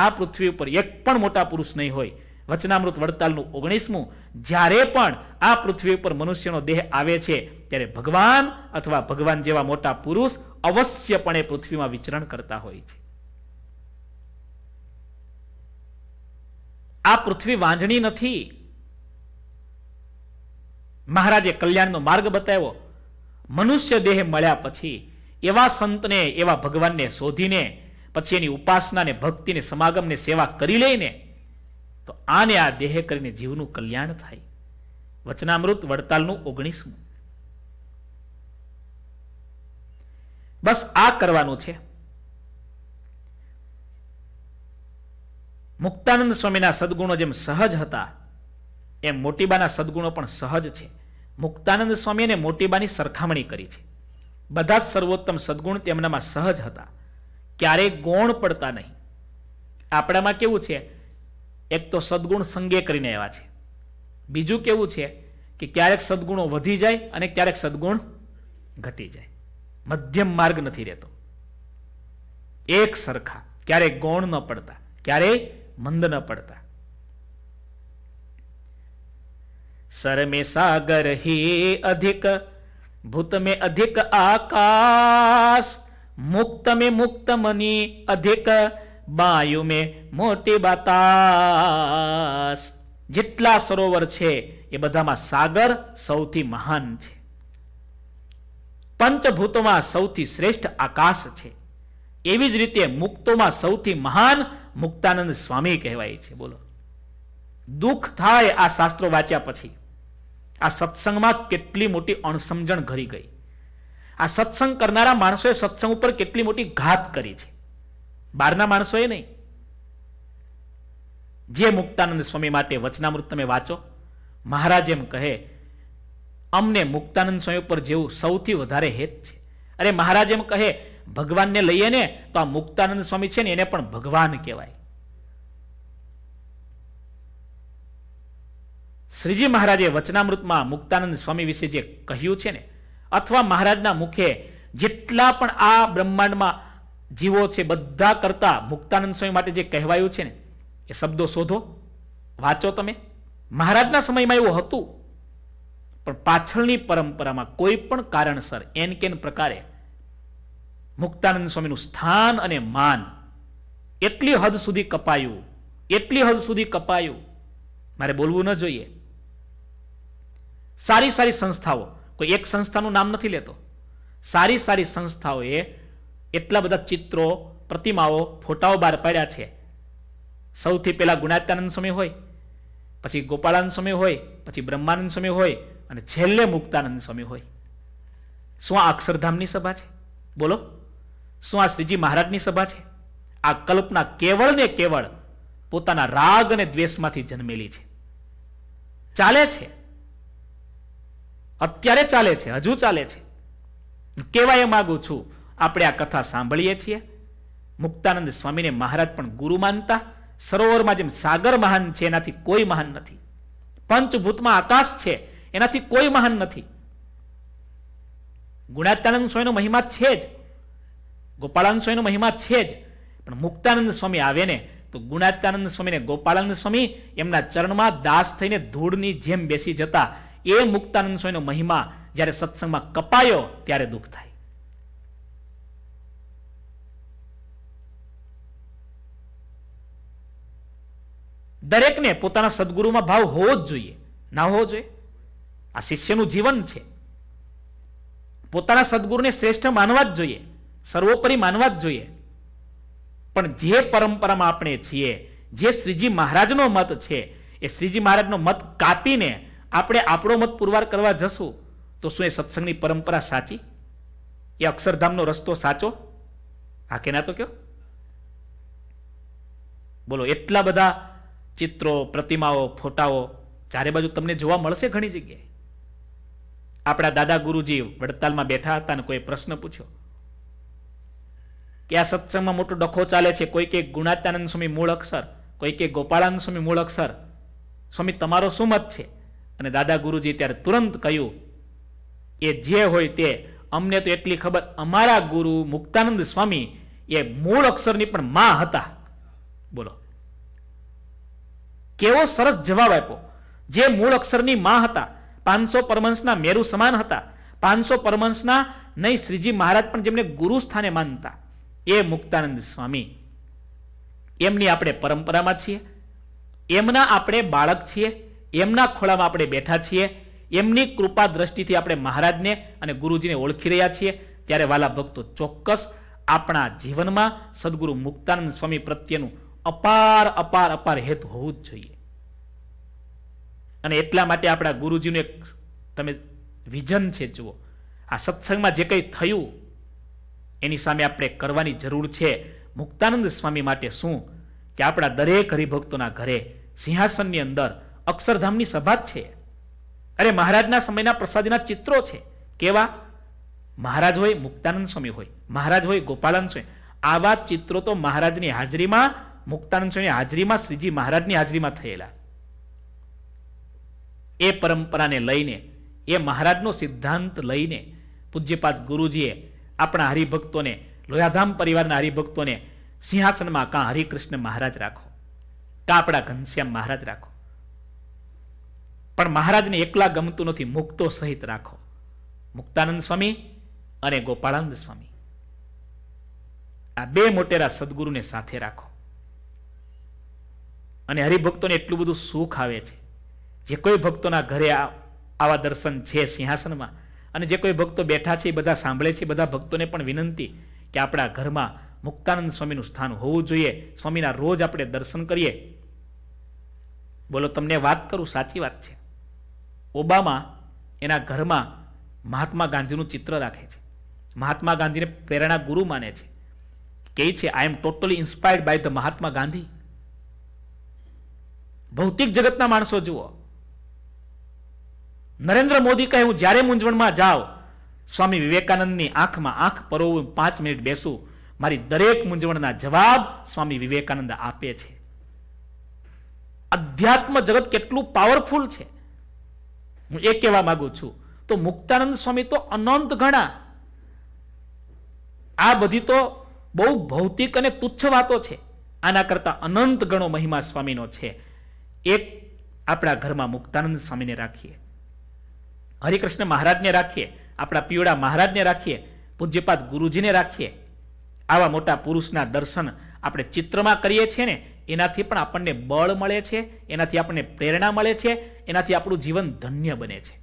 આ પૃથ્વી ઉપર એક પણ મોટા પુરુષ નહીં હોય વચનામૃત વડતાલનું ઓગણીસમું જ્યારે પણ આ પૃથ્વી ઉપર મનુષ્યનો દેહ આવે છે ત્યારે ભગવાન અથવા ભગવાન જેવા મોટા પુરુષ અવશ્યપણે પૃથ્વીમાં વિચરણ કરતા હોય છે આ પૃથ્વી વાંજણી નથી મહારાજે કલ્યાણનો માર્ગ બતાવ્યો મનુષ્ય દેહ મળ્યા પછી એવા સંતને એવા ભગવાનને શોધીને પછી એની ઉપાસનાને ભક્તિને સમાગમને સેવા કરી લઈને તો આને આ દેહ કરીને જીવનું કલ્યાણ થાય વચનામૃત વડતાલનું ઓગણીસમું બસ આ કરવાનું છે મુક્તાનંદ સ્વામીના સદગુણો જેમ સહજ હતા એમ મોટીબાના સદગુણો પણ સહજ છે મુક્તાનંદ સ્વામીને અને મોટીબાની સરખામણી કરી છે બધા જ સર્વોત્તમ સદગુણ તેમનામાં સહજ હતા ક્યારેય ગૌણ પડતા નહીં આપણામાં કેવું છે એક તો સદગુણ સંગે કરીને એવા છે બીજું કેવું છે કે ક્યારેક સદગુણો વધી જાય અને ક્યારેક સદગુણ ઘટી જાય મધ્યમ માર્ગ નથી રહેતો એક સરખા ક્યારેય ગૌણ ન પડતા ક્યારેય મંદ ન પડતા સર સાગર હે અધિક ભૂત મે અધિક આકાશ મુક્ત મે મુક્ત મની અધિક બાયુ મે મોટી બાતાસ જેટલા સરોવર છે એ બધામાં સાગર સૌથી મહાન છે પંચભૂતોમાં સૌથી શ્રેષ્ઠ આકાશ છે એવી જ રીતે મુક્તોમાં સૌથી મહાન મુક્તાનંદ સ્વામી કહેવાય છે બોલો દુઃખ થાય આ શાસ્ત્રો વાંચ્યા પછી આ સત્સંગમાં કેટલી મોટી અણસમજણ ઘરી ગઈ આ સત્સંગ કરનારા માણસોએ સત્સંગ ઉપર કેટલી મોટી ઘાત કરી છે બહારના માણસોએ નહીં જે મુક્તાનંદ સ્વામી માટે વચનામૃત તમે વાંચો મહારાજ એમ કહે અમને મુક્તાનંદ સ્વામી ઉપર જેવું સૌથી વધારે હેત છે અરે મહારાજ એમ કહે ભગવાનને લઈએ ને તો આ મુક્તાનંદ સ્વામી છે ને એને પણ ભગવાન કહેવાય શ્રીજી મહારાજે વચનામૃતમાં મુક્તાનંદ સ્વામી વિશે જે કહ્યું છે ને અથવા મહારાજના મુખે જેટલા પણ આ બ્રહ્માંડમાં જીવો છે બધા કરતા મુક્તાનંદ સ્વામી માટે જે કહેવાયું છે ને એ શબ્દો શોધો વાંચો તમે મહારાજના સમયમાં એવું હતું પણ પાછળની પરંપરામાં કોઈ પણ કારણસર એન કેન પ્રકારે મુક્તાનંદ સ્વામીનું સ્થાન અને માન એટલી હદ સુધી કપાયું એટલી હદ સુધી કપાયું મારે બોલવું ન જોઈએ સારી સારી સંસ્થાઓ કોઈ એક સંસ્થાનું નામ નથી લેતો સારી સારી સંસ્થાઓએ એટલા બધા ચિત્રો પ્રતિમાઓ ફોટાઓ બહાર પાડ્યા છે સૌથી પહેલાં ગુણાત્યાનંદ સ્વામી હોય પછી ગોપાળાનંદ સ્વામી હોય પછી બ્રહ્માનંદ સ્વામી હોય અને છેલ્લે મુક્તાનંદ સ્વામી હોય શું આ અક્ષરધામની સભા છે બોલો શું આ શ્રીજી મહારાજની સભા છે આ કલ્પના કેવળ ને કેવળ પોતાના રાગ અને દ્વેષમાંથી જન્મેલી છે ચાલે છે અત્યારે ચાલે છે હજુ ચાલે છે કેવા એ માગું છું આપણે આ કથા સાંભળીએ છીએ મુક્તાનંદ સ્વામીને મહારાજ પણ ગુરુ માનતા સરોવરમાં જેમ સાગર મહાન છે એનાથી કોઈ મહાન નથી પંચભૂતમાં આકાશ છે એનાથી કોઈ મહાન નથી ગુણાત્યાનંદ સ્વામીનો મહિમા છે જ ગોપાળાનંદ સ્વામીનો મહિમા છે જ પણ મુક્તાનંદ સ્વામી આવે ને તો ગુણાત્યાનંદ સ્વામીને ગોપાળાનંદ સ્વામી એમના ચરણમાં દાસ થઈને ધૂળની જેમ બેસી જતા એ મુક્તાનંદ સ્વામીનો મહિમા જ્યારે સત્સંગમાં કપાયો ત્યારે દુઃખ થાય દરેકને પોતાના સદગુરુમાં ભાવ હોવો જ જોઈએ ના હોવો જોઈએ આ શિષ્યનું જીવન છે પોતાના સદગુરુને શ્રેષ્ઠ માનવા જ જોઈએ સર્વોપરી માનવા જ જોઈએ પણ જે પરંપરામાં આપણે છીએ જે શ્રીજી મહારાજનો મત છે એ શ્રીજી મહારાજનો મત કાપીને આપણે આપણો મત પુરવાર કરવા જશું તો શું એ સત્સંગની પરંપરા સાચી એ અક્ષરધામનો રસ્તો સાચો હા કે ના તો કયો બોલો એટલા બધા ચિત્રો પ્રતિમાઓ ફોટાઓ ચારે બાજુ તમને જોવા મળશે ઘણી જગ્યાએ આપણા દાદા ગુરુજી વડતાલમાં બેઠા હતા અને કોઈ પ્રશ્ન પૂછ્યો કે આ સત્સંગમાં મોટો ડખો ચાલે છે કોઈ કે ગુણાત્યાનંદ સ્વામી મૂળ અક્ષર કોઈ કે ગોપાળાનંદ સ્વામી મૂળ અક્ષર સ્વામી તમારો શું મત છે અને દાદા ગુરુજી ત્યારે તુરંત કહ્યું એ જે હોય તે અમને તો એટલી ખબર અમારા ગુરુ મુક્તાનંદ સ્વામી એ મૂળ અક્ષરની પણ માં હતા બોલો કેવો સરસ જવાબ આપ્યો જે મૂળ અક્ષરની માં હતા પાંચસો પરમંશના મેરુ સમાન હતા પાંચસો પરમંશના નહીં શ્રીજી મહારાજ પણ જેમને ગુરુ સ્થાને માનતા એ મુક્તાનંદ સ્વામી એમની આપણે પરંપરામાં છીએ એમના આપણે બાળક છીએ એમના ખોળામાં આપણે બેઠા છીએ એમની કૃપા દ્રષ્ટિથી આપણે મહારાજને અને ગુરુજીને ઓળખી રહ્યા છીએ ત્યારે વાલા ભક્તો ચોક્કસ આપણા જીવનમાં સદગુરુ મુક્તાનંદ સ્વામી પ્રત્યેનું અપાર અપાર અપાર હેતુ હોવું જ જોઈએ અને એટલા માટે આપણા ગુરુજીનું એક તમે વિઝન છે જુઓ આ સત્સંગમાં જે કંઈ થયું એની સામે આપણે કરવાની જરૂર છે મુક્તાનંદ સ્વામી માટે શું કે આપણા દરેક હરિભક્તોના ઘરે સિંહાસનની અંદર અક્ષરધામની સભા જ છે અરે મહારાજના સમયના પ્રસાદના ચિત્રો છે કેવા મહારાજ હોય મુક્તાનંદ સ્વામી હોય મહારાજ હોય ગોપાલન સ્વામી આવા ચિત્રો તો મહારાજની હાજરીમાં મુક્તાનંદ સ્વામીની હાજરીમાં શ્રીજી મહારાજની હાજરીમાં થયેલા એ પરંપરાને લઈને એ મહારાજનો સિદ્ધાંત લઈને પૂજ્યપાદ ગુરુજીએ આપણા હરિભક્તોને લોયાધામ પરિવારના હરિભક્તોને સિંહાસનમાં કાં હરિકૃષ્ણ મહારાજ રાખો કાં આપણા ઘનશ્યામ મહારાજ રાખો પણ મહારાજને એકલા ગમતું નથી મુક્તો સહિત રાખો મુક્તાનંદ સ્વામી અને ગોપાળાનંદ સ્વામી આ બે મોટેરા સદગુરુને સાથે રાખો અને હરિભક્તોને એટલું બધું સુખ આવે છે જે કોઈ ભક્તોના ઘરે આવા દર્શન છે સિંહાસનમાં અને જે કોઈ ભક્તો બેઠા છે એ બધા સાંભળે છે બધા ભક્તોને પણ વિનંતી કે આપણા ઘરમાં મુક્તાનંદ સ્વામીનું સ્થાન હોવું જોઈએ સ્વામીના રોજ આપણે દર્શન કરીએ બોલો તમને વાત કરું સાચી વાત છે ઓબામા એના ઘરમાં મહાત્મા ગાંધીનું ચિત્ર રાખે છે મહાત્મા ગાંધીને પ્રેરણા ગુરુ માને છે કે છે I am totally inspired by the Mahatma Gandhi ભૌતિક જગતના માણસો જુઓ નરેન્દ્ર મોદી કહે હું જ્યારે મૂંઝવણમાં જાઉં સ્વામી વિવેકાનંદની આંખમાં આંખ પરોવું પાંચ મિનિટ બેસું મારી દરેક મૂંઝવણના જવાબ સ્વામી વિવેકાનંદ આપે છે અધ્યાત્મ જગત કેટલું પાવરફુલ છે હું એ કહેવા માંગુ છું તો મુક્તાનંદ સ્વામી તો અનંત ગણા આ બધી તો બહુ ભૌતિક અને તુચ્છ વાતો છે આના કરતા અનંત ગણો મહિમા સ્વામીનો છે એક આપણા ઘરમાં મુક્તાનંદ સ્વામીને રાખીએ હરિકૃષ્ણ મહારાજને રાખીએ આપણા પીવડા મહારાજને રાખીએ પૂજ્યપાદ ગુરુજીને રાખીએ આવા મોટા પુરુષના દર્શન આપણે ચિત્રમાં કરીએ છીએ ને એનાથી પણ આપણને બળ મળે છે એનાથી આપણને પ્રેરણા મળે છે એનાથી આપણું જીવન ધન્ય બને છે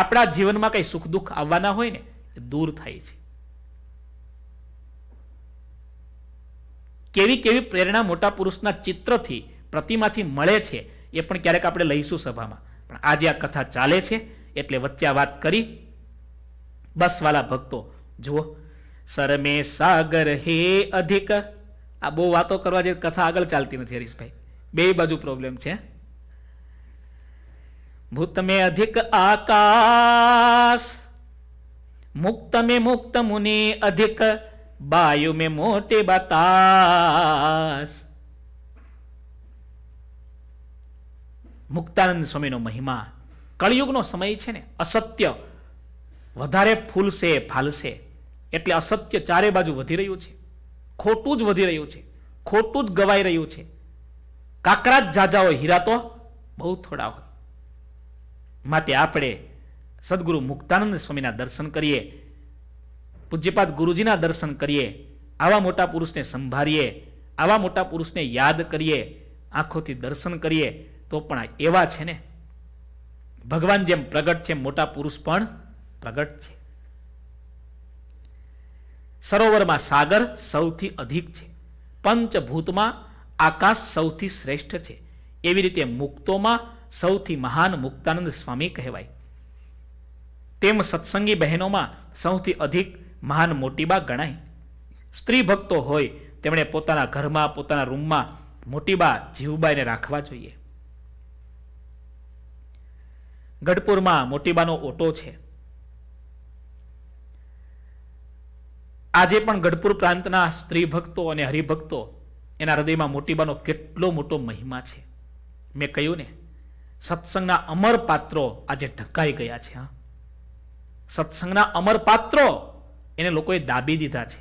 આપણા જીવનમાં કંઈ સુખ દુઃખ આવવાના હોય ને દૂર થાય છે કેવી કેવી પ્રેરણા મોટા પુરુષના ચિત્રથી પ્રતિમાથી મળે છે એ પણ ક્યારેક આપણે લઈશું સભામાં પણ આજે આ કથા ચાલે છે એટલે વચ્ચે વાત કરી બસ વાલા ભક્તો જુઓ સરમે સાગર હે અધિક આ બહુ વાતો કરવા જે કથા આગળ ચાલતી નથી હરીશભાઈ બે બાજુ પ્રોબ્લેમ છે ભૂત મે અધિક આકાશ મુક્ત મે મુક્ત મુનિ અધિક વાયુ મે મોટે બતાસ મુક્તાનંદ સ્વામીનો મહિમા કળિયુગનો સમય છે ને અસત્ય વધારે ફૂલશે ફાલશે એટલે અસત્ય ચારે બાજુ વધી રહ્યું છે ખોટું જ વધી રહ્યું છે ખોટું જ ગવાઈ રહ્યું છે કાકરા જ જાજા હોય હીરા તો બહુ થોડા હોય માટે આપણે સદગુરુ મુક્તાનંદ સ્વામીના દર્શન કરીએ પૂજ્યપાદ ગુરુજીના દર્શન કરીએ આવા મોટા પુરુષને સંભાળીએ આવા મોટા પુરુષને યાદ કરીએ આંખોથી દર્શન કરીએ તો પણ એવા છે ને ભગવાન જેમ પ્રગટ છે મોટા પુરુષ પણ પ્રગટ છે સરોવરમાં સાગર સૌથી અધિક છે પંચભૂતમાં આકાશ સૌથી શ્રેષ્ઠ છે એવી રીતે મુક્તોમાં સૌથી મહાન મુક્તાનંદ સ્વામી કહેવાય તેમ સત્સંગી બહેનોમાં સૌથી અધિક મહાન મોટીબા ગણાય સ્ત્રી ભક્તો હોય તેમણે પોતાના ઘરમાં પોતાના રૂમમાં મોટીબા જીવબાઈને રાખવા જોઈએ ગઢપુરમાં મોટીબાનો ઓટો છે આજે પણ ગઢપુર પ્રાંતના સ્ત્રી ભક્તો અને હરિભક્તો એના હૃદયમાં મોટીબાનો કેટલો મોટો મહિમા છે મેં કહ્યું ને સત્સંગના અમર પાત્રો આજે ઢકાઈ ગયા છે હા સત્સંગના અમર પાત્રો એને લોકોએ દાબી દીધા છે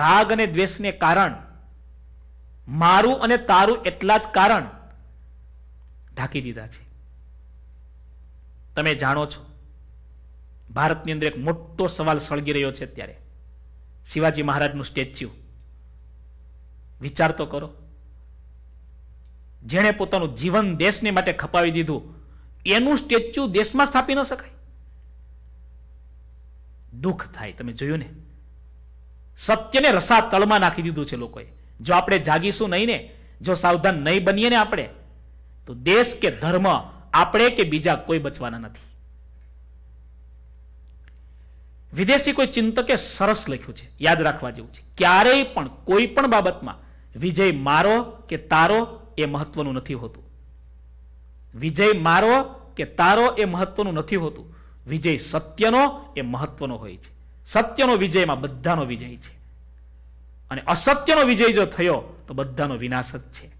રાગ અને દ્વેષને કારણ મારું અને તારું એટલા જ કારણ ઢાંકી દીધા છે તમે જાણો છો ભારતની અંદર એક મોટો સવાલ સળગી રહ્યો છે અત્યારે શિવાજી મહારાજનું સ્ટેચ્યુ વિચાર તો કરો જેણે પોતાનું જીવન દેશને માટે ખપાવી દીધું એનું સ્ટેચ્યુ દેશમાં સ્થાપી ન શકાય દુઃખ થાય તમે જોયું ને સત્યને રસા તળમાં નાખી દીધું છે લોકોએ જો આપણે જાગીશું નહીં ને જો સાવધાન નહીં બનીએ ને આપણે તો દેશ કે ધર્મ આપણે કે બીજા કોઈ બચવાના નથી વિદેશી કોઈ ચિંતકે સરસ લખ્યું છે યાદ રાખવા જેવું છે ક્યારેય પણ કોઈ પણ બાબતમાં વિજય મારો કે તારો એ મહત્વનું નથી હોતું વિજય મારો કે તારો એ મહત્વનું નથી હોતું વિજય સત્યનો એ મહત્વનો હોય છે સત્યનો વિજયમાં બધાનો વિજય છે અને અસત્યનો વિજય જો થયો તો બધાનો વિનાશ જ છે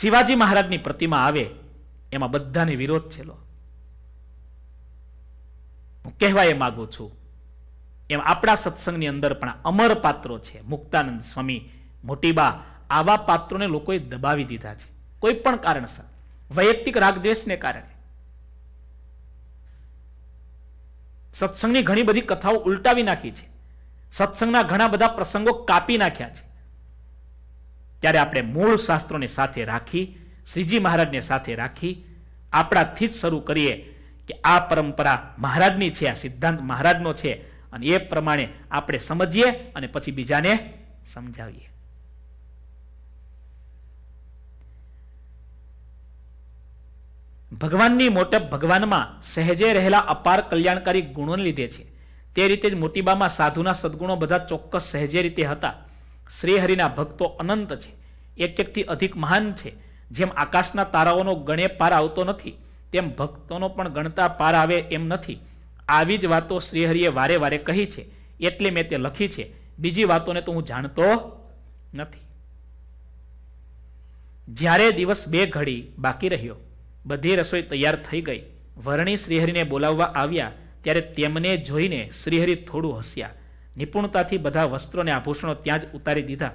શિવાજી મહારાજની પ્રતિમા આવે એમાં બધાને વિરોધ છેલો હું કહેવા એ માગું છું એમ આપણા સત્સંગની અંદર પણ અમર પાત્રો છે મુક્તાનંદ સ્વામી મોટીબા આવા પાત્રોને લોકોએ દબાવી દીધા છે કોઈ પણ કારણસર વૈયક્તિક રાગદ્વેષને કારણે સત્સંગની ઘણી બધી કથાઓ ઉલટાવી નાખી છે સત્સંગના ઘણા બધા પ્રસંગો કાપી નાખ્યા છે ત્યારે આપણે મૂળ શાસ્ત્રોને સાથે રાખી શ્રીજી મહારાજને સાથે રાખી આપણાથી જ શરૂ કરીએ કે આ પરંપરા મહારાજની છે આ સિદ્ધાંત મહારાજનો છે અને એ પ્રમાણે આપણે સમજીએ અને પછી બીજાને સમજાવીએ ભગવાનની મોટપ ભગવાનમાં સહેજે રહેલા અપાર કલ્યાણકારી ગુણોને લીધે છે તે રીતે જ મોટીબામાં સાધુના સદગુણો બધા ચોક્કસ સહેજે રીતે હતા શ્રીહરિના ભક્તો અનંત છે એક એકથી અધિક મહાન છે જેમ આકાશના તારાઓનો ગણે પાર આવતો નથી તેમ ભક્તોનો પણ ગણતા પાર આવે એમ નથી આવી જ વાતો શ્રીહરિએ વારે વારે કહી છે એટલે મેં તે લખી છે બીજી વાતોને તો હું જાણતો નથી જ્યારે દિવસ બે ઘડી બાકી રહ્યો બધી રસોઈ તૈયાર થઈ ગઈ વરણી શ્રીહરિને બોલાવવા આવ્યા ત્યારે તેમને જોઈને શ્રીહરિ થોડું હસ્યા નિપુણતાથી બધા વસ્ત્રો અને આભૂષણો ત્યાં જ ઉતારી દીધા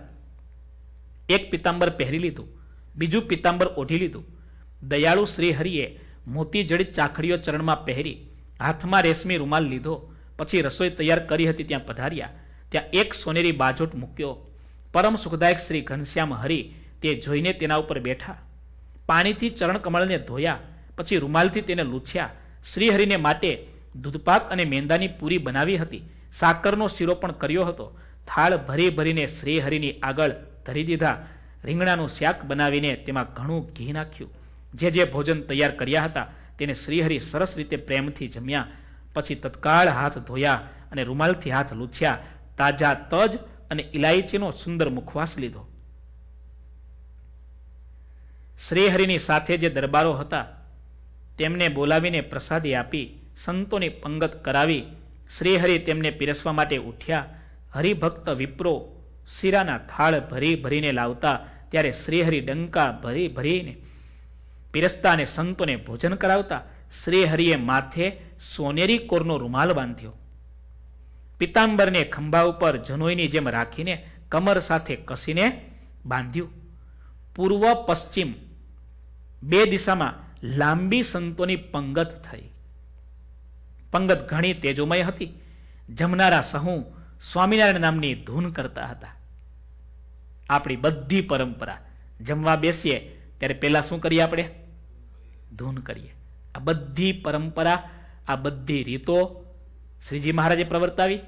એક પિતાંબર પહેરી લીધું બીજું પિતાંબર ઓઢી લીધું દયાળુ શ્રીહરિએ મોતી ચાખડીઓ ચરણમાં પહેરી હાથમાં રેશમી રૂમાલ લીધો પછી રસોઈ તૈયાર કરી હતી ત્યાં પધાર્યા ત્યાં એક સોનેરી બાજોટ મૂક્યો પરમ સુખદાયક શ્રી ઘનશ્યામ હરિ તે જોઈને તેના ઉપર બેઠા પાણીથી ચરણકમળને ધોયા પછી રૂમાલથી તેને લૂછ્યા શ્રીહરિને માટે દૂધપાક અને મેંદાની પૂરી બનાવી હતી સાકરનો શીરો પણ કર્યો હતો થાળ ભરી ભરીને શ્રીહરિની આગળ ધરી દીધા રીંગણાનું શાક બનાવીને તેમાં ઘણું ઘી નાખ્યું જે જે ભોજન તૈયાર કર્યા હતા તેને શ્રીહરિ સરસ રીતે પ્રેમથી જમ્યા પછી તત્કાળ હાથ ધોયા અને રૂમાલથી હાથ લૂછ્યા તાજા તજ અને ઇલાયચીનો સુંદર મુખવાસ લીધો શ્રીહરિની સાથે જે દરબારો હતા તેમને બોલાવીને પ્રસાદી આપી સંતોની પંગત કરાવી શ્રીહરિ તેમને પીરસવા માટે ઉઠ્યા હરિભક્ત વિપ્રો શીરાના થાળ ભરી ભરીને લાવતા ત્યારે શ્રીહરિ ડંકા ભરી ભરીને પીરસતા અને સંતોને ભોજન કરાવતા શ્રીહરિએ માથે સોનેરી કોરનો રૂમાલ બાંધ્યો પિતાંબરને ખંભા ઉપર જનોઈની જેમ રાખીને કમર સાથે કસીને બાંધ્યું પૂર્વ પશ્ચિમ બે દિશામાં લાંબી સંતોની પંગત થઈ પંગત ઘણી તેજોમય હતી જમનારા સહુ સ્વામિનારાયણ નામની ધૂન કરતા હતા આપણી બધી પરંપરા જમવા બેસીએ ત્યારે પહેલાં શું કરીએ આપણે ધૂન કરીએ આ બધી પરંપરા આ બધી રીતો શ્રીજી મહારાજે પ્રવર્તાવી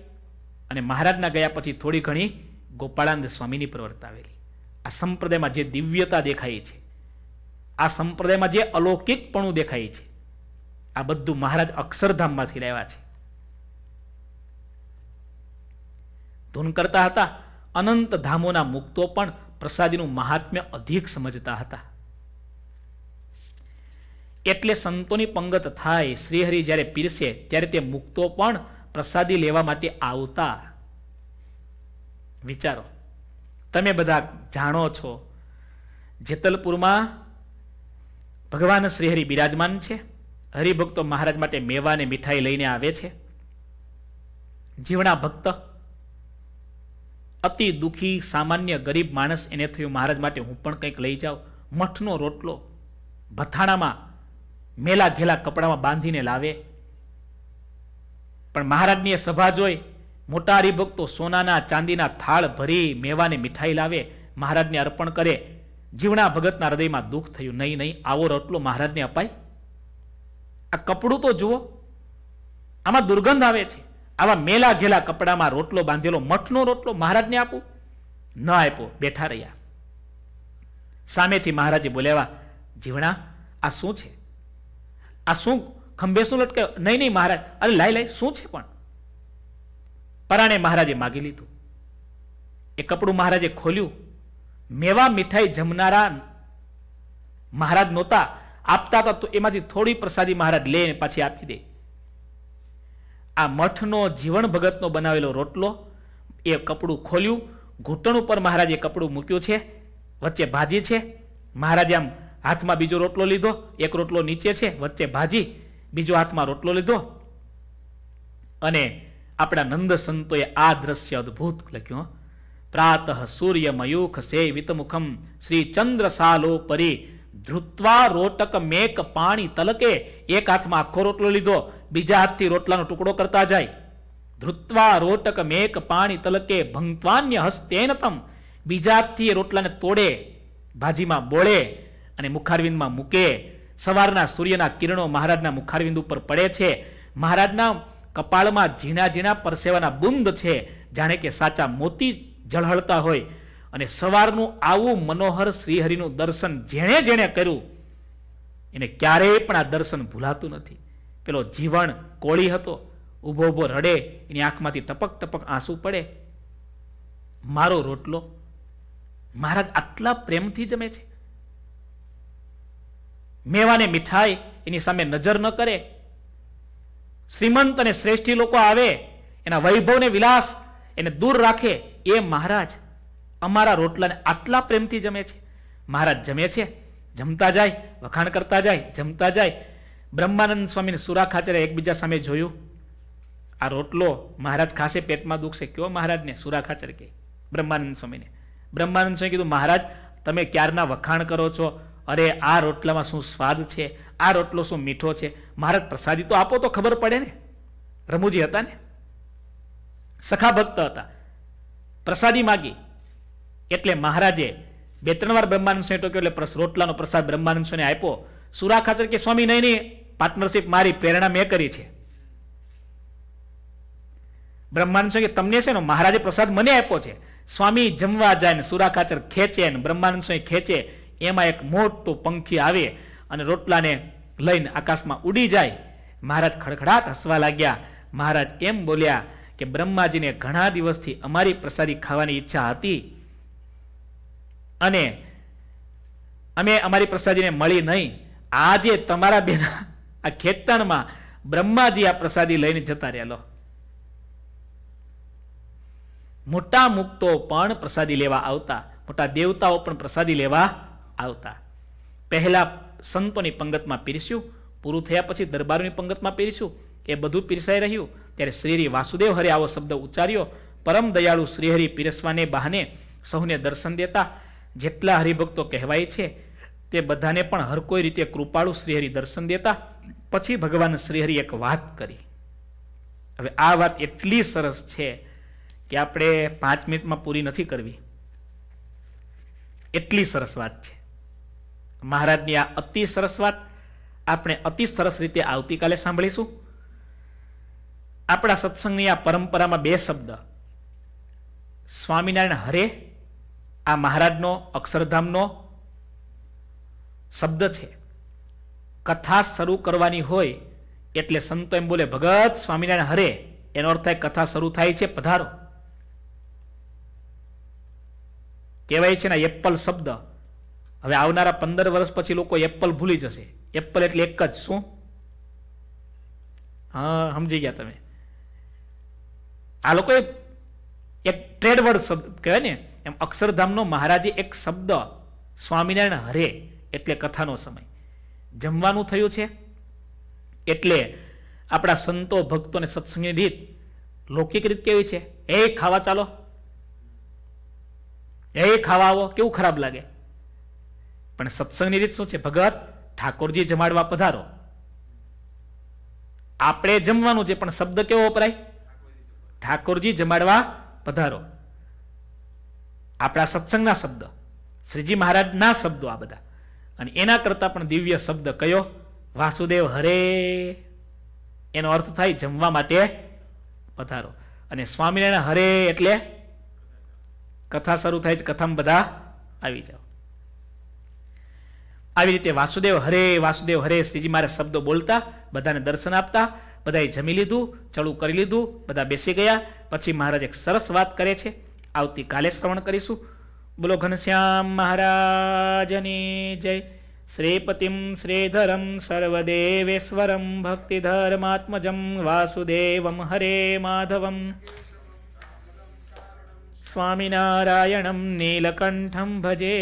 અને મહારાજના ગયા પછી થોડી ઘણી ગોપાળાનંદ સ્વામીની પ્રવર્તાવેલી આ સંપ્રદાયમાં જે દિવ્યતા દેખાય છે આ સંપ્રદાયમાં જે અલૌકિકપણું દેખાય છે આ બધું મહારાજ અક્ષરધામમાંથી લેવા છે ધૂન કરતા હતા અનંત ધામોના મુક્તો પણ પ્રસાદીનું મહાત્મ્ય અધિક સમજતા હતા એટલે સંતોની પંગત થાય શ્રીહરિ જ્યારે પીરસે ત્યારે તે મુક્તો પણ પ્રસાદી લેવા માટે આવતા વિચારો તમે બધા જાણો છો જેતલપુરમાં ભગવાન શ્રીહરિ બિરાજમાન છે હરિભક્તો મહારાજ માટે મેવા ને મીઠાઈ લઈને આવે છે જીવણા ભક્ત અતિ દુઃખી સામાન્ય ગરીબ માણસ એને થયું મહારાજ માટે હું પણ કંઈક લઈ જાઉં મઠનો રોટલો ભથાણામાં મેલા ઘેલા કપડામાં બાંધીને લાવે પણ મહારાજની સભા જોઈ મોટા હરિભક્તો સોનાના ચાંદીના થાળ ભરી મેવાને મીઠાઈ લાવે મહારાજને અર્પણ કરે જીવણા ભગતના હૃદયમાં દુઃખ થયું નહીં નહીં આવો રોટલો મહારાજને અપાય આ કપડું તો જુઓ આમાં દુર્ગંધ આવે છે આવા મેલા ઘેલા કપડામાં રોટલો બાંધેલો મઠનો રોટલો મહારાજને આપું ન આપ્યો બેઠા રહ્યા સામેથી મહારાજે બોલ્યા જીવણા આ શું છે આ શું ખંભેસનું લટકે નહીં નહીં મહારાજ અરે લાઈ લાય શું છે પણ પરાણે મહારાજે માગી લીધું એ કપડું મહારાજે ખોલ્યું મેવા મીઠાઈ જમનારા મહારાજ નહોતા આપતા હતા તો એમાંથી થોડી પ્રસાદી મહારાજ લે અને પાછી આપી દે આ મઠનો જીવન ભગતનો બનાવેલો રોટલો એ કપડું ખોલ્યું ઘૂંટણ ઉપર મહારાજે કપડું મૂક્યું છે વચ્ચે ભાજી છે મહારાજે આમ હાથમાં બીજો રોટલો લીધો એક રોટલો નીચે છે વચ્ચે ભાજી બીજો હાથમાં રોટલો લીધો અને આપણા નંદ સંતોએ આ દ્રશ્ય અદ્ભુત લખ્યું પ્રાતઃ સૂર્ય મયુખ સે વિતમુખમ શ્રી ચંદ્ર ચંદ્રસાલો પરી ધ્રુત્વા રોટક મેક પાણી તલકે એક હાથમાં આખો રોટલો લીધો બીજા હાથથી રોટલાનો ટુકડો કરતા જાય ધ્રુત્વા રોટક મેક પાણી તલકે ભંગત્વાન્ય હસ્તેનતમ બીજા હાથથી એ રોટલાને તોડે ભાજીમાં બોળે અને મુખારવિંદમાં મૂકે સવારના સૂર્યના કિરણો મહારાજના મુખારવિંદ ઉપર પડે છે મહારાજના કપાળમાં ઝીણા ઝીણા પરસેવાના બુંદ છે જાણે કે સાચા મોતી ઝળહળતા હોય અને સવારનું આવું મનોહર શ્રીહરિનું દર્શન જેણે જેણે કર્યું એને ક્યારેય પણ આ દર્શન ભૂલાતું નથી પેલો જીવણ કોળી હતો ઊભો ઊભો રડે એની આંખમાંથી ટપક ટપક આંસુ પડે મારો રોટલો મહારાજ આટલા પ્રેમથી જમે છે મેવાને મીઠાઈ એની સામે નજર ન કરે શ્રીમંત અને શ્રેષ્ઠી લોકો આવે એના વૈભવને વિલાસ એને દૂર રાખે એ મહારાજ અમારા રોટલાને આટલા પ્રેમથી જમે છે મહારાજ જમે છે જમતા જાય વખાણ કરતા જાય જમતા જાય બ્રહ્માનંદ સ્વામીને સુરા ખાચરે એકબીજા સામે જોયું આ રોટલો મહારાજ ખાસે પેટમાં દુખશે કયો મહારાજને સુરા ખાચર કે બ્રહ્માનંદ સ્વામીને બ્રહ્માનંદ સ્વામી કીધું મહારાજ તમે ક્યારના વખાણ કરો છો અરે આ રોટલામાં શું સ્વાદ છે આ રોટલો શું મીઠો છે મહારાજ પ્રસાદી તો આપો તો ખબર પડે ને રમુજી હતા ને સખા ભક્ત હતા પ્રસાદી માગી એટલે મહારાજે બે ત્રણ વાર બ્રહ્માનંદ સ્વામી ટોક્યો એટલે રોટલાનો પ્રસાદ બ્રહ્માનંદ આપ્યો સુરા ખાચર કે સ્વામી નહીં નહીં પાર્ટનરશિપ મારી પ્રેરણા મેં કરી છે બ્રહ્માનંદ સ્વામી તમને છે ને મહારાજે પ્રસાદ મને આપ્યો છે સ્વામી જમવા જાય ને સુરા ખાચર ખેંચે ને બ્રહ્માનંદ ખેંચે એમાં એક મોટું પંખી આવે અને રોટલાને લઈને આકાશમાં ઉડી જાય મહારાજ ખડખડાટ હસવા લાગ્યા મહારાજ એમ બોલ્યા કે બ્રહ્માજીને ઘણા દિવસથી અમારી પ્રસાદી ખાવાની ઈચ્છા હતી અને અમે અમારી પ્રસાદીને મળી નહીં આજે તમારા બેન આ ખેતણમાં બ્રહ્માજી આ પ્રસાદી લઈને જતા રહેલો મોટા મુક્તો પણ પ્રસાદી લેવા આવતા મોટા દેવતાઓ પણ પ્રસાદી લેવા આવતા પહેલા સંતોની પંગતમાં પીરસ્યું પૂરું થયા પછી દરબારની પંગતમાં પીરસ્યું એ બધું પીરસાઈ રહ્યું ત્યારે શ્રીહરિ વાસુદેવ હરે આવો શબ્દ ઉચ્ચાર્યો પરમ દયાળુ શ્રીહરિ પીરસવાને બહાને સૌને દર્શન દેતા જેટલા હરિભક્તો કહેવાય છે તે બધાને પણ હર કોઈ રીતે કૃપાળુ શ્રીહરિ દર્શન દેતા પછી ભગવાન શ્રીહરિ એક વાત કરી હવે આ વાત એટલી સરસ છે કે આપણે પાંચ મિનિટમાં પૂરી નથી કરવી એટલી સરસ વાત છે મહારાજની આ અતિ સરસ વાત આપણે અતિ સરસ રીતે આવતીકાલે સાંભળીશું આપણા સત્સંગની આ પરંપરામાં બે શબ્દ સ્વામિનારાયણ હરે આ મહારાજનો અક્ષરધામનો શબ્દ છે કથા શરૂ કરવાની હોય એટલે સંતો એમ બોલે ભગત સ્વામિનારાયણ હરે એનો અર્થ થાય કથા શરૂ થાય છે પધારો કહેવાય છે ને એપ્પલ શબ્દ હવે આવનારા પંદર વર્ષ પછી લોકો એપ્પલ ભૂલી જશે એપ્પલ એટલે એક જ શું હા સમજી ગયા તમે આ લોકોએ એક ટ્રેડવર્ડ શબ્દ કહેવાય ને એમ અક્ષરધામનો મહારાજે એક શબ્દ સ્વામિનારાયણ હરે એટલે કથાનો સમય જમવાનું થયું છે એટલે આપણા સંતો ભક્તો અને સત્સંગની રીત લૌકિક રીત કેવી છે એ ખાવા ચાલો એ ખાવા આવો કેવું ખરાબ લાગે પણ સત્સંગની રીત શું છે ભગત ઠાકોરજી જમાડવા પધારો આપણે જમવાનું છે પણ શબ્દ કેવો વપરાય ઠાકોરજી જમાડવા પધારો આપણા સત્સંગના શબ્દ શ્રીજી મહારાજના શબ્દો આ બધા અને એના કરતાં પણ દિવ્ય શબ્દ કયો વાસુદેવ હરે એનો અર્થ થાય જમવા માટે પધારો અને સ્વામિનારાયણ હરે એટલે કથા શરૂ થાય છે કથામાં બધા આવી જાઓ આવી રીતે વાસુદેવ હરે વાસુદેવ હરે શ્રીજી મારા શબ્દો બોલતા બધાને દર્શન આપતા બધાએ જમી લીધું ચડું કરી લીધું બધા બેસી ગયા પછી મહારાજ એક સરસ વાત કરે છે આવતીકાલે શ્રવણ કરીશું બોલો ઘનશ્યામ મહારાજની જય શ્રીપતિમ શ્રીધરમ સર્વદેવેશ્વરમ ભક્તિધર્માત્મજમ વાસુદેવમ હરે માધવમ સ્વામિનારાયણમ નીલકંઠમ ભજે